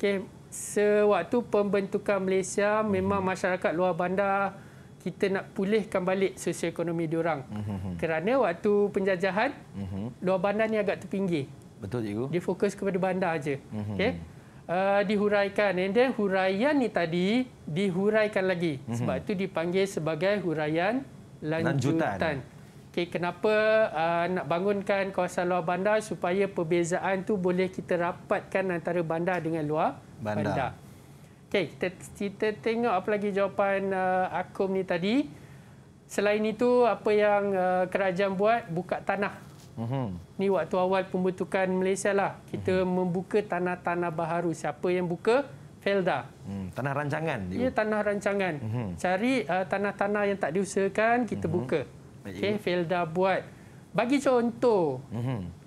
Okay? Sewaktu pembentukan Malaysia, mhm. memang masyarakat luar bandar kita nak pulihkan balik ekonomi diorang. Mhm, Kerana waktu penjajahan, luar bandar ni agak terpinggir. Betul, Cikgu. Dia fokus kepada bandar saja. Okay? uh, dihuraikan and then huraian ni tadi dihuraikan lagi mhm. sebab mm-hmm. itu dipanggil sebagai huraian lanjutan. lanjutan. Okey kenapa uh, nak bangunkan kawasan luar bandar supaya perbezaan tu boleh kita rapatkan antara bandar dengan luar bandar. bandar. Okey kita, kita tengok apa lagi jawapan uh, Akum ni tadi. Selain itu apa yang uh, kerajaan buat buka tanah ini mhm. waktu awal pembentukan Malaysia lah. Kita uh membuka tanah-tanah baharu. Siapa yang buka? Felda. Hmm, tanah rancangan. Ya, you. tanah rancangan. uh Cari uh, tanah-tanah yang tak diusahakan, kita uh buka. Okay, Felda buat. Bagi contoh.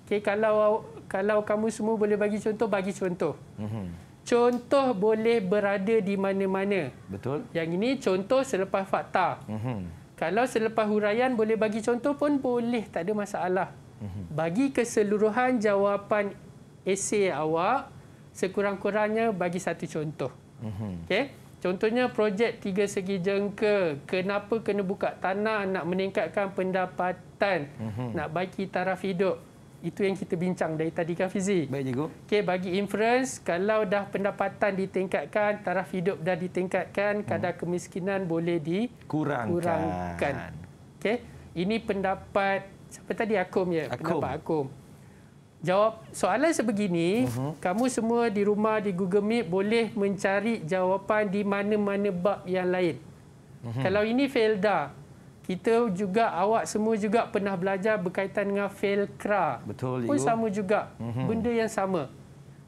okay kalau kalau kamu semua boleh bagi contoh, bagi contoh. uh Contoh boleh berada di mana-mana. Betul. Yang ini contoh selepas fakta. uh Kalau selepas huraian boleh bagi contoh pun boleh, tak ada masalah. Bagi keseluruhan jawapan esei awak, sekurang-kurangnya bagi satu contoh. Mhm. Okay? Contohnya projek tiga segi jengka, kenapa kena buka tanah nak meningkatkan pendapatan, mhm. nak baiki taraf hidup. Itu yang kita bincang dari tadi kan Fizi. Baik cikgu. Okey bagi inference kalau dah pendapatan ditingkatkan, taraf hidup dah ditingkatkan, mhm. kadar kemiskinan boleh dikurangkan. Okey. Ini pendapat Siapa tadi Akum ya? Akum. Pendapat Akum. Jawab soalan sebegini, uh-huh. kamu semua di rumah di Google Meet boleh mencari jawapan di mana-mana bab yang lain. Uh-huh. Kalau ini Felda, kita juga awak semua juga pernah belajar berkaitan dengan Felkra. Betul. Pun sama juga. Uh-huh. Benda yang sama.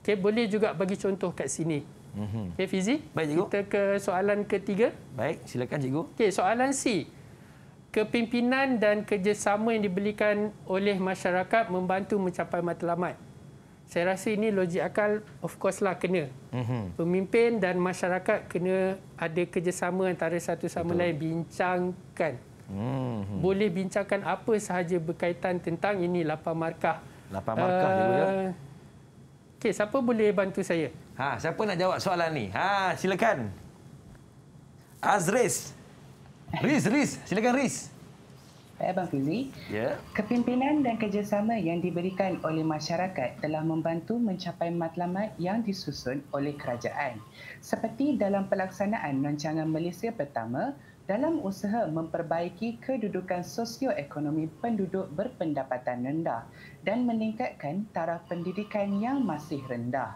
Okey, boleh juga bagi contoh kat sini. Mhm. Okey, Fizi. Baik, cikgu. Kita ke soalan ketiga. Baik, silakan cikgu. Okey, soalan C kepimpinan dan kerjasama yang diberikan oleh masyarakat membantu mencapai matlamat. Saya rasa ini logik akal, of course lah kena. Mm-hmm. Pemimpin dan masyarakat kena ada kerjasama antara satu sama Betul. lain, bincangkan. Mm-hmm. Boleh bincangkan apa sahaja berkaitan tentang ini, lapan markah. Lapan markah uh, juga. Okay, siapa boleh bantu saya? Ha, siapa nak jawab soalan ni? Ha, silakan. Azriz. Eh, Riz, Riz. Silakan Riz. Baik, Abang Fizi. Ya. Kepimpinan dan kerjasama yang diberikan oleh masyarakat telah membantu mencapai matlamat yang disusun oleh kerajaan. Seperti dalam pelaksanaan rancangan Malaysia pertama dalam usaha memperbaiki kedudukan sosioekonomi penduduk berpendapatan rendah dan meningkatkan taraf pendidikan yang masih rendah.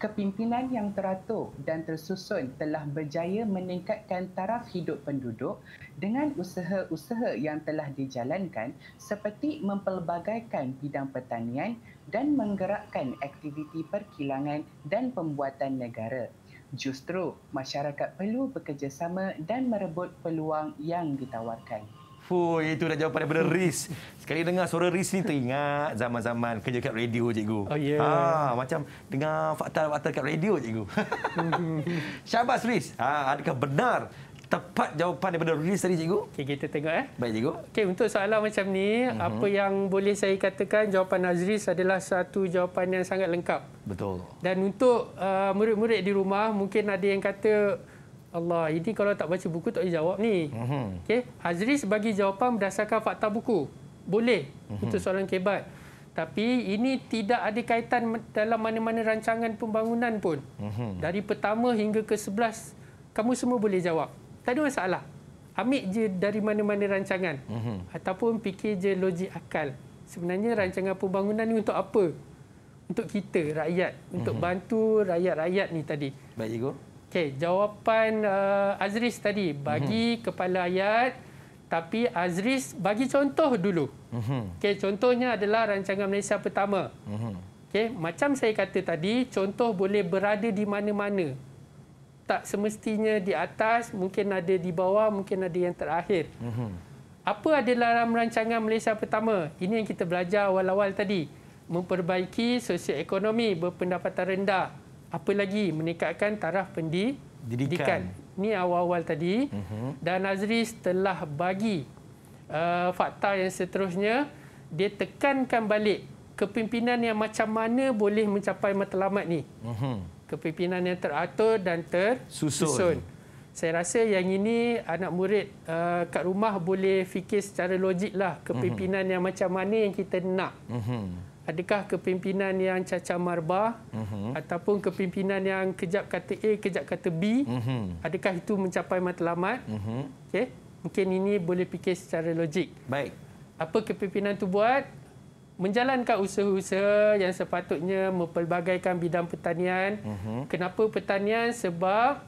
Kepimpinan yang teratur dan tersusun telah berjaya meningkatkan taraf hidup penduduk dengan usaha-usaha yang telah dijalankan seperti mempelbagaikan bidang pertanian dan menggerakkan aktiviti perkilangan dan pembuatan negara. Justru, masyarakat perlu bekerjasama dan merebut peluang yang ditawarkan. Fuh, itu dah jawapan daripada Riz. Sekali dengar suara Riz ni teringat zaman-zaman kerja kat radio cikgu. Oh, yeah. ha, macam dengar fakta-fakta kat radio cikgu. *laughs* Syabas Riz. Ha, adakah benar tepat jawapan daripada Riz tadi cikgu? Okay, kita tengok eh. Baik cikgu. Okay, untuk soalan macam ni, mm-hmm. apa yang boleh saya katakan jawapan Azriz adalah satu jawapan yang sangat lengkap. Betul. Dan untuk uh, murid-murid di rumah mungkin ada yang kata Allah, ini kalau tak baca buku tak boleh jawab ni. Mm-hmm. Okey, Hazris bagi jawapan berdasarkan fakta buku. Boleh. Mm-hmm. Itu soalan kebat. Tapi ini tidak ada kaitan dalam mana-mana rancangan pembangunan pun. Mm-hmm. Dari pertama hingga ke sebelas, kamu semua boleh jawab. Tak ada masalah. Ambil je dari mana-mana rancangan. Mm-hmm. Ataupun fikir je logik akal. Sebenarnya rancangan pembangunan ni untuk apa? Untuk kita, rakyat. Untuk mm-hmm. bantu rakyat-rakyat ni tadi. Baik, Igo. Okey, jawapan uh, Azris tadi bagi mm-hmm. kepala ayat tapi Azris bagi contoh dulu. Mm-hmm. Okey, contohnya adalah rancangan Malaysia pertama. Mm-hmm. Okey, macam saya kata tadi, contoh boleh berada di mana-mana. Tak semestinya di atas, mungkin ada di bawah, mungkin ada yang terakhir. Mm-hmm. Apa adalah dalam rancangan Malaysia pertama? Ini yang kita belajar awal-awal tadi. Memperbaiki sosioekonomi berpendapatan rendah apa lagi meningkatkan taraf pendidikan. Ini awal-awal tadi mhm. dan Azri telah bagi uh, fakta yang seterusnya dia tekankan balik kepimpinan yang macam mana boleh mencapai matlamat ni. Mhm. Kepimpinan yang teratur dan tersusun. Saya rasa yang ini anak murid uh, kat rumah boleh fikir secara logiklah kepimpinan uhum. yang macam mana yang kita nak. Uhum adakah kepimpinan yang cacah marbah mhm. uh -huh. ataupun kepimpinan yang kejap kata A kejap kata B uh mhm. -huh. adakah itu mencapai matlamat uh mhm. -huh. okey mungkin ini boleh fikir secara logik baik apa kepimpinan tu buat menjalankan usaha-usaha yang sepatutnya mempelbagaikan bidang pertanian uh -huh. kenapa pertanian sebab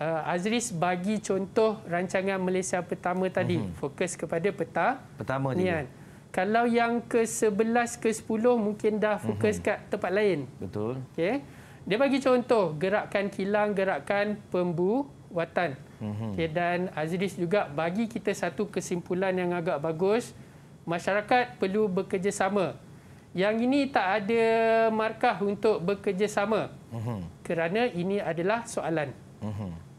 uh, Azris bagi contoh rancangan Malaysia pertama tadi uh -huh. fokus kepada peta pertama pertanian juga. Kalau yang ke-11 ke-10 mungkin dah fokus mhm. kat tempat lain. Betul. Okey. Dia bagi contoh gerakan kilang, gerakan pembuatan. Mhm. Okey dan Aziris juga bagi kita satu kesimpulan yang agak bagus. Masyarakat perlu bekerjasama. Yang ini tak ada markah untuk bekerjasama. Mhm. Kerana ini adalah soalan.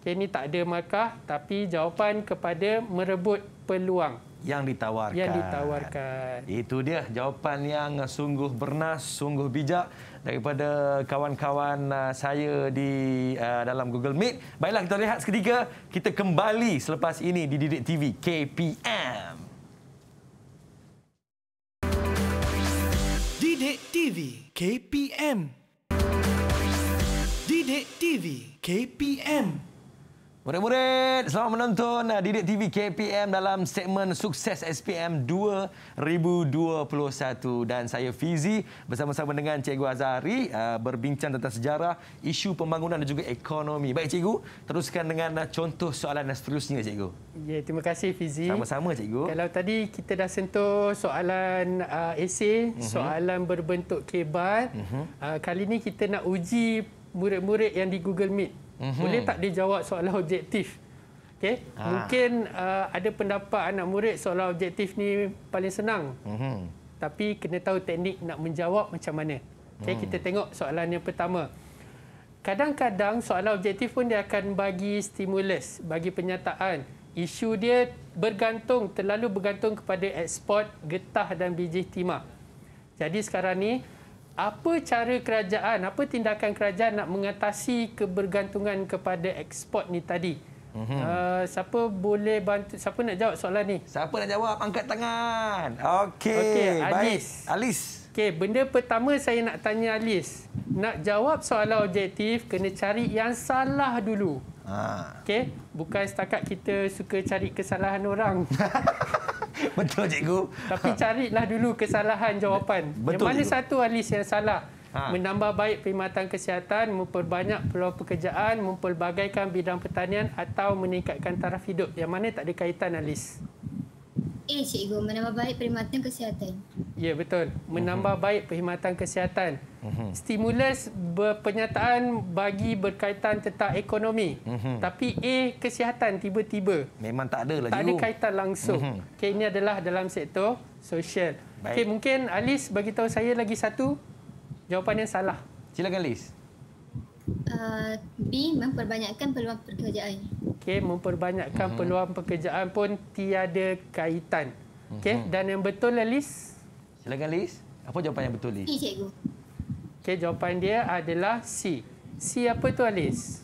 Okey ini tak ada markah tapi jawapan kepada merebut peluang yang ditawarkan. Yang ditawarkan. Itu dia jawapan yang sungguh bernas, sungguh bijak daripada kawan-kawan uh, saya di uh, dalam Google Meet. Baiklah kita lihat seketika kita kembali selepas ini di Didik TV KPM. Didik TV KPM. Didik TV KPM. TV, KPM. Murid-murid, selamat menonton eh, Didik TV KPM dalam segmen Sukses SPM 2021. Dan saya Fizi bersama-sama dengan Cikgu Azari eh, berbincang tentang sejarah, isu pembangunan dan juga ekonomi. Baik Cikgu, teruskan dengan eh, contoh soalan yang seterusnya Cikgu. Ya, terima kasih Fizi. Sama-sama Cikgu. Kalau tadi kita dah sentuh soalan uh, esay, uh-huh. Mhm. soalan berbentuk kebat, uh-huh. Mhm. uh, kali ini kita nak uji murid-murid yang di Google Meet hmm Boleh tak dia jawab soalan objektif? Okay. Ha. Mungkin uh, ada pendapat anak murid soalan objektif ni paling senang. Mm-hmm. Tapi kena tahu teknik nak menjawab macam mana. Okay, mm. Kita tengok soalan yang pertama. Kadang-kadang soalan objektif pun dia akan bagi stimulus, bagi penyataan. Isu dia bergantung, terlalu bergantung kepada ekspor getah dan biji timah. Jadi sekarang ni apa cara kerajaan, apa tindakan kerajaan nak mengatasi kebergantungan kepada ekspor ni tadi? Uh, siapa boleh bantu? Siapa nak jawab soalan ni? Siapa nak jawab? Angkat tangan. Okey, okay, Alis. Alis. Okey, benda pertama saya nak tanya Alis. Nak jawab soalan objektif, kena cari yang salah dulu. Ha. Okey, bukan setakat kita suka cari kesalahan orang. *laughs* *laughs* Betul cikgu. Tapi carilah dulu kesalahan jawapan. Betul, yang mana cikgu. satu alis yang salah? Ha. Menambah baik perkhidmatan kesihatan, memperbanyak peluang pekerjaan, memperbagaikan bidang pertanian atau meningkatkan taraf hidup. Yang mana tak ada kaitan alis? Eh cikgu, menambah baik perkhidmatan kesihatan. Ya betul. Menambah mhm. baik perkhidmatan kesihatan. Mhm. Stimulus pernyataan bagi berkaitan tentang ekonomi. Mhm. Tapi A kesihatan tiba-tiba. Memang tak ada lah Tak ada you. kaitan langsung. Okay, ini adalah dalam sektor sosial. Baik. Okay, mungkin Alis bagi tahu saya lagi satu jawapan yang salah. Silakan Alis. Uh, B memperbanyakkan peluang pekerjaan. Okey, memperbanyakkan uh-huh. peluang pekerjaan pun tiada kaitan. Okey, uh-huh. dan yang betul Alis. Silakan Liz. Apa jawapan yang betul Liz? C, cikgu. Okey, jawapan dia adalah C. C apa tu Liz?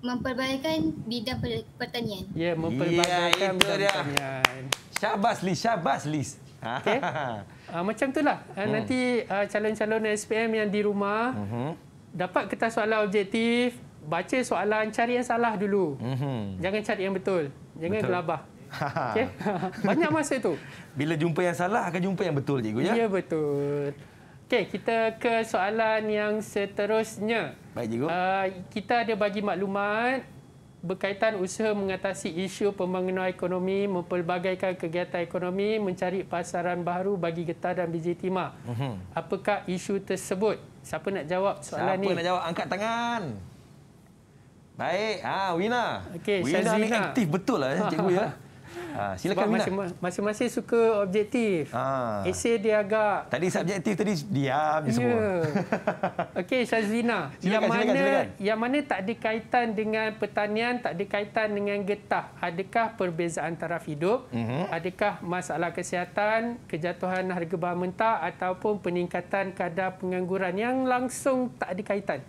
Memperbaikan bidang pertanian. Ya, yeah, memperbaikan yeah, bidang pertanian. Syabas Liz, syabas Liz. Okay. Uh, *laughs* ah, macam itulah. Uh, ah, hmm. Nanti uh, calon-calon SPM yang di rumah hmm. dapat kertas soalan objektif, baca soalan, cari yang salah dulu. Hmm. Jangan cari yang betul. Jangan betul. gelabah. Okay? *laughs* Banyak masa itu. Bila jumpa yang salah, akan jumpa yang betul, cikgu. Ya, ya betul. Okay, kita ke soalan yang seterusnya. Baik, cikgu. Uh, kita ada bagi maklumat berkaitan usaha mengatasi isu pembangunan ekonomi, mempelbagaikan kegiatan ekonomi, mencari pasaran baru bagi getah dan biji timah. Mhm. Apakah isu tersebut? Siapa nak jawab soalan Siapa ini? Siapa nak jawab? Angkat tangan. Baik, Ah, Wina. Okay, Wina ni aktif betul lah, eh, cikgu. ya. *laughs* Ah, silakan Sebab Minah. Masing-masing suka objektif. Ha. Ah. Esay dia agak... Tadi subjektif tadi diam je ya. semua. *laughs* Okey Syazlina. Silakan, yang mana, silakan, Yang mana tak ada kaitan dengan pertanian, tak ada kaitan dengan getah. Adakah perbezaan taraf hidup? Uh-huh. Adakah masalah kesihatan, kejatuhan harga bahan mentah ataupun peningkatan kadar pengangguran yang langsung tak ada kaitan?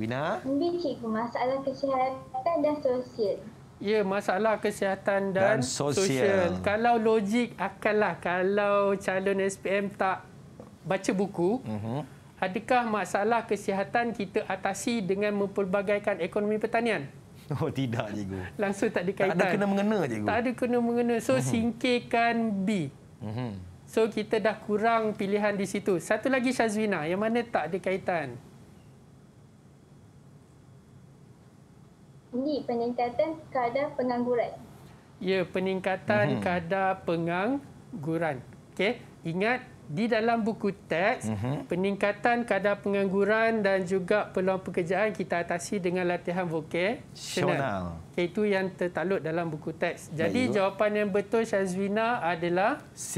Wina? Ini cikgu, masalah kesihatan dan sosial. Ya, masalah kesihatan dan, dan sosial. sosial. Kalau logik, akanlah kalau calon SPM tak baca buku, uh-huh. adakah masalah kesihatan kita atasi dengan memperbagaikan ekonomi pertanian? *laughs* Oh, tidak, cikgu. Langsung tak dikaitkan. Tak ada kena-mengena, cikgu. Tak ada kena-mengena. So, uh-huh. singkirkan B. Uh-huh. So, kita dah kurang pilihan di situ. Satu lagi, Syazwina, yang mana tak ada kaitan. ini peningkatan kadar pengangguran. Ya, peningkatan mm-hmm. kadar pengangguran. Okey, ingat di dalam buku teks, mm-hmm. peningkatan kadar pengangguran dan juga peluang pekerjaan kita atasi dengan latihan vokasional. Okay, itu yang tertalut dalam buku teks. Jadi Baik jawapan yang betul Syazwina adalah C.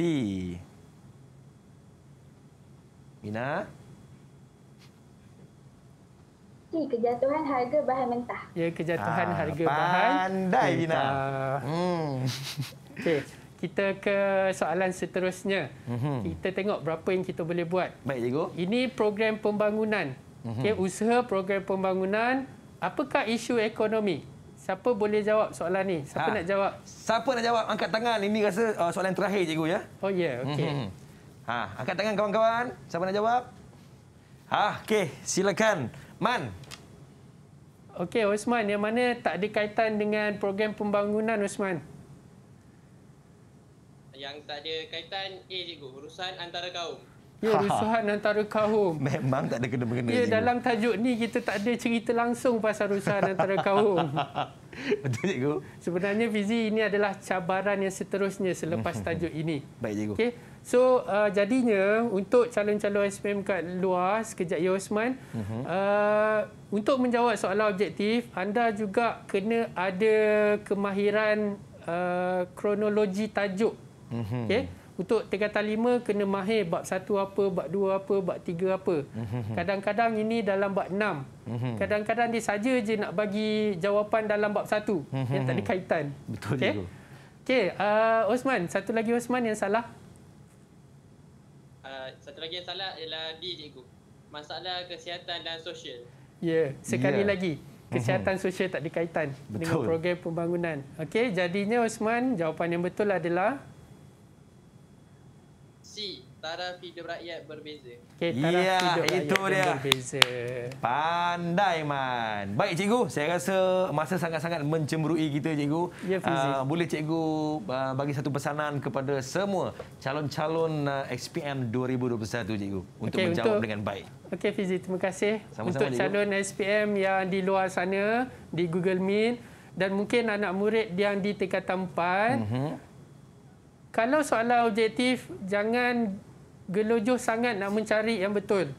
Mina? pasti kejatuhan harga bahan mentah. Ya, kejatuhan ha, harga pandai bahan. Pandai, Dina. Hmm. *laughs* Okey, kita ke soalan seterusnya. Mm-hmm. Kita tengok berapa yang kita boleh buat. Baik, Cikgu. Ini program pembangunan. Mm-hmm. Okey, usaha program pembangunan. Apakah isu ekonomi? Siapa boleh jawab soalan ni? Siapa ha. nak jawab? Siapa nak jawab? Angkat tangan. Ini rasa uh, soalan terakhir, Cikgu. ya. Oh, ya. Yeah. Okey. Mm-hmm. Ha, angkat tangan kawan-kawan. Siapa nak jawab? Ha, okey, silakan. Man. Okey, Osman, yang mana tak ada kaitan dengan program pembangunan, Osman? Yang tak ada kaitan, eh, cikgu, urusan antara kaum. Ya, *laughs* rusuhan antara kaum. Memang tak ada kena-mengena. Ya, dalam tajuk ni kita tak ada cerita langsung pasal urusan antara kaum. *laughs* Betul, Cikgu. Sebenarnya, Fizi, ini adalah cabaran yang seterusnya selepas tajuk ini. *laughs* Baik, Cikgu. Okay? So uh, jadinya untuk calon-calon SPM kat luar sekejap ya Osman uh-huh. uh, untuk menjawab soalan objektif anda juga kena ada kemahiran uh, kronologi tajuk. Uh-huh. Okey. Untuk tingkatan lima, kena mahir bab satu apa, bab dua apa, bab tiga apa. Mhm. Kadang-kadang ini dalam bab enam. Kadang-kadang dia saja je nak bagi jawapan dalam bab satu yang tak ada kaitan. Betul okay. juga. Okey, uh, Osman. Satu lagi Osman yang salah satu lagi yang salah ialah D cikgu. Masalah kesihatan dan sosial. Ya, yeah, sekali yeah. lagi. Mhm. Kesihatan mm-hmm. sosial tak dikaitan betul. dengan program pembangunan. Okey, jadinya Osman, jawapan yang betul adalah C taraf hidup rakyat berbeza. Okay, ya, itu dia. berbeza. Pandai, Man. Baik, cikgu. Saya rasa masa sangat-sangat mencemburui kita, cikgu. Ya, uh, boleh cikgu uh, bagi satu pesanan kepada semua calon-calon uh, SPM 2021, cikgu. Untuk okay, menjawab untuk... dengan baik. Okey, Fizi. Terima kasih. Sama-sama, untuk cikgu. calon SPM yang di luar sana, di Google Meet, dan mungkin anak murid yang di tingkatan 4, mm-hmm. Kalau soalan objektif, jangan gelojoh sangat nak mencari yang betul.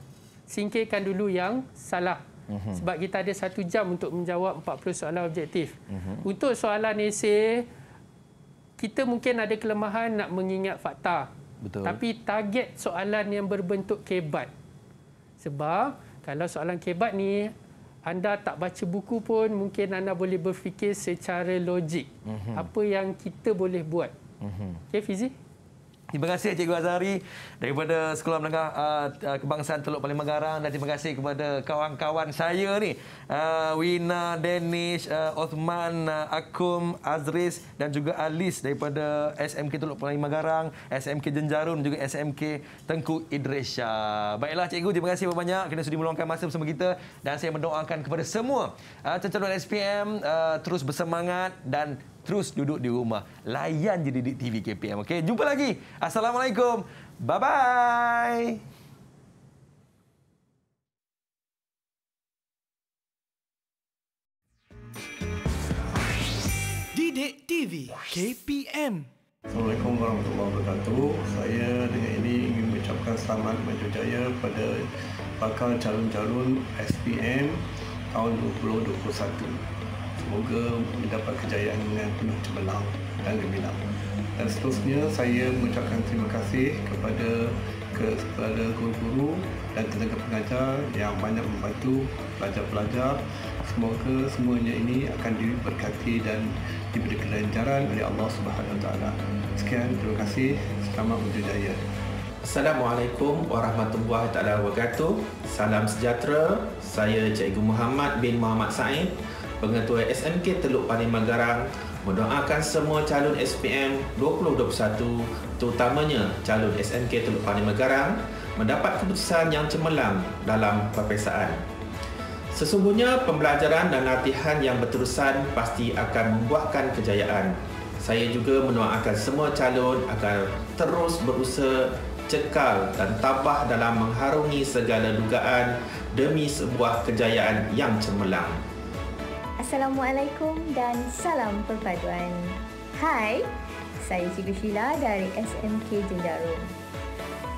Singkirkan dulu yang salah. Mhm. Sebab kita ada satu jam untuk menjawab 40 soalan objektif. Mhm. Untuk soalan esay, kita mungkin ada kelemahan nak mengingat fakta. Betul. Tapi target soalan yang berbentuk kebat. Sebab kalau soalan kebat ni anda tak baca buku pun mungkin anda boleh berfikir secara logik. Uh-huh. Apa yang kita boleh buat. Uh-huh. Okey, Fizi? Terima kasih Cikgu Azhari daripada Sekolah Menengah uh, uh, Kebangsaan Teluk Paling Menggarang dan terima kasih kepada kawan-kawan saya ni uh, Wina, Danish, Osman, Akum, Azris dan juga Alis daripada SMK Teluk Paling Menggarang, SMK Jenjarun juga SMK Tengku Idrisha. Baiklah Cikgu terima kasih banyak kerana sudah meluangkan masa bersama kita dan saya mendoakan kepada semua uh, calon SPM terus bersemangat dan terus duduk di rumah. Layan je Didik TV KPM. Okey, jumpa lagi. Assalamualaikum. Bye-bye. Didik TV KPM. Assalamualaikum warahmatullahi wabarakatuh. Saya dengan ini ingin mengucapkan selamat maju jaya kepada bakal calon-calon SPM tahun 2021. Semoga mendapat kejayaan dengan penuh cemerlang dan gemilang. Dan seterusnya saya mengucapkan terima kasih kepada kepada guru-guru dan tenaga pengajar yang banyak membantu pelajar-pelajar. Semoga semuanya ini akan diberkati dan diberi kelancaran oleh Allah Subhanahu Taala. Sekian, terima kasih. Selamat berjaya. Assalamualaikum warahmatullahi wabarakatuh. Salam sejahtera. Saya Cikgu Muhammad bin Muhammad Said Pengetua SMK Teluk Pari Manggarang mendoakan semua calon SPM 2021 terutamanya calon SMK Teluk Pari Manggarang mendapat keputusan yang cemerlang dalam perpesaan. Sesungguhnya pembelajaran dan latihan yang berterusan pasti akan membuahkan kejayaan. Saya juga mendoakan semua calon agar terus berusaha cekal dan tabah dalam mengharungi segala dugaan demi sebuah kejayaan yang cemerlang. Assalamualaikum dan salam perpaduan. Hai, saya Cikgu Sheila dari SMK Jendarum.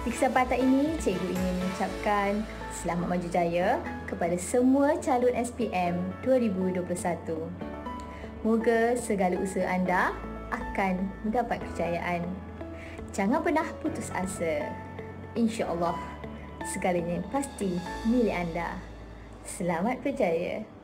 Di kesempatan ini, Cikgu ingin mengucapkan selamat maju jaya kepada semua calon SPM 2021. Moga segala usaha anda akan mendapat kejayaan. Jangan pernah putus asa. InsyaAllah, segalanya pasti milik anda. Selamat berjaya.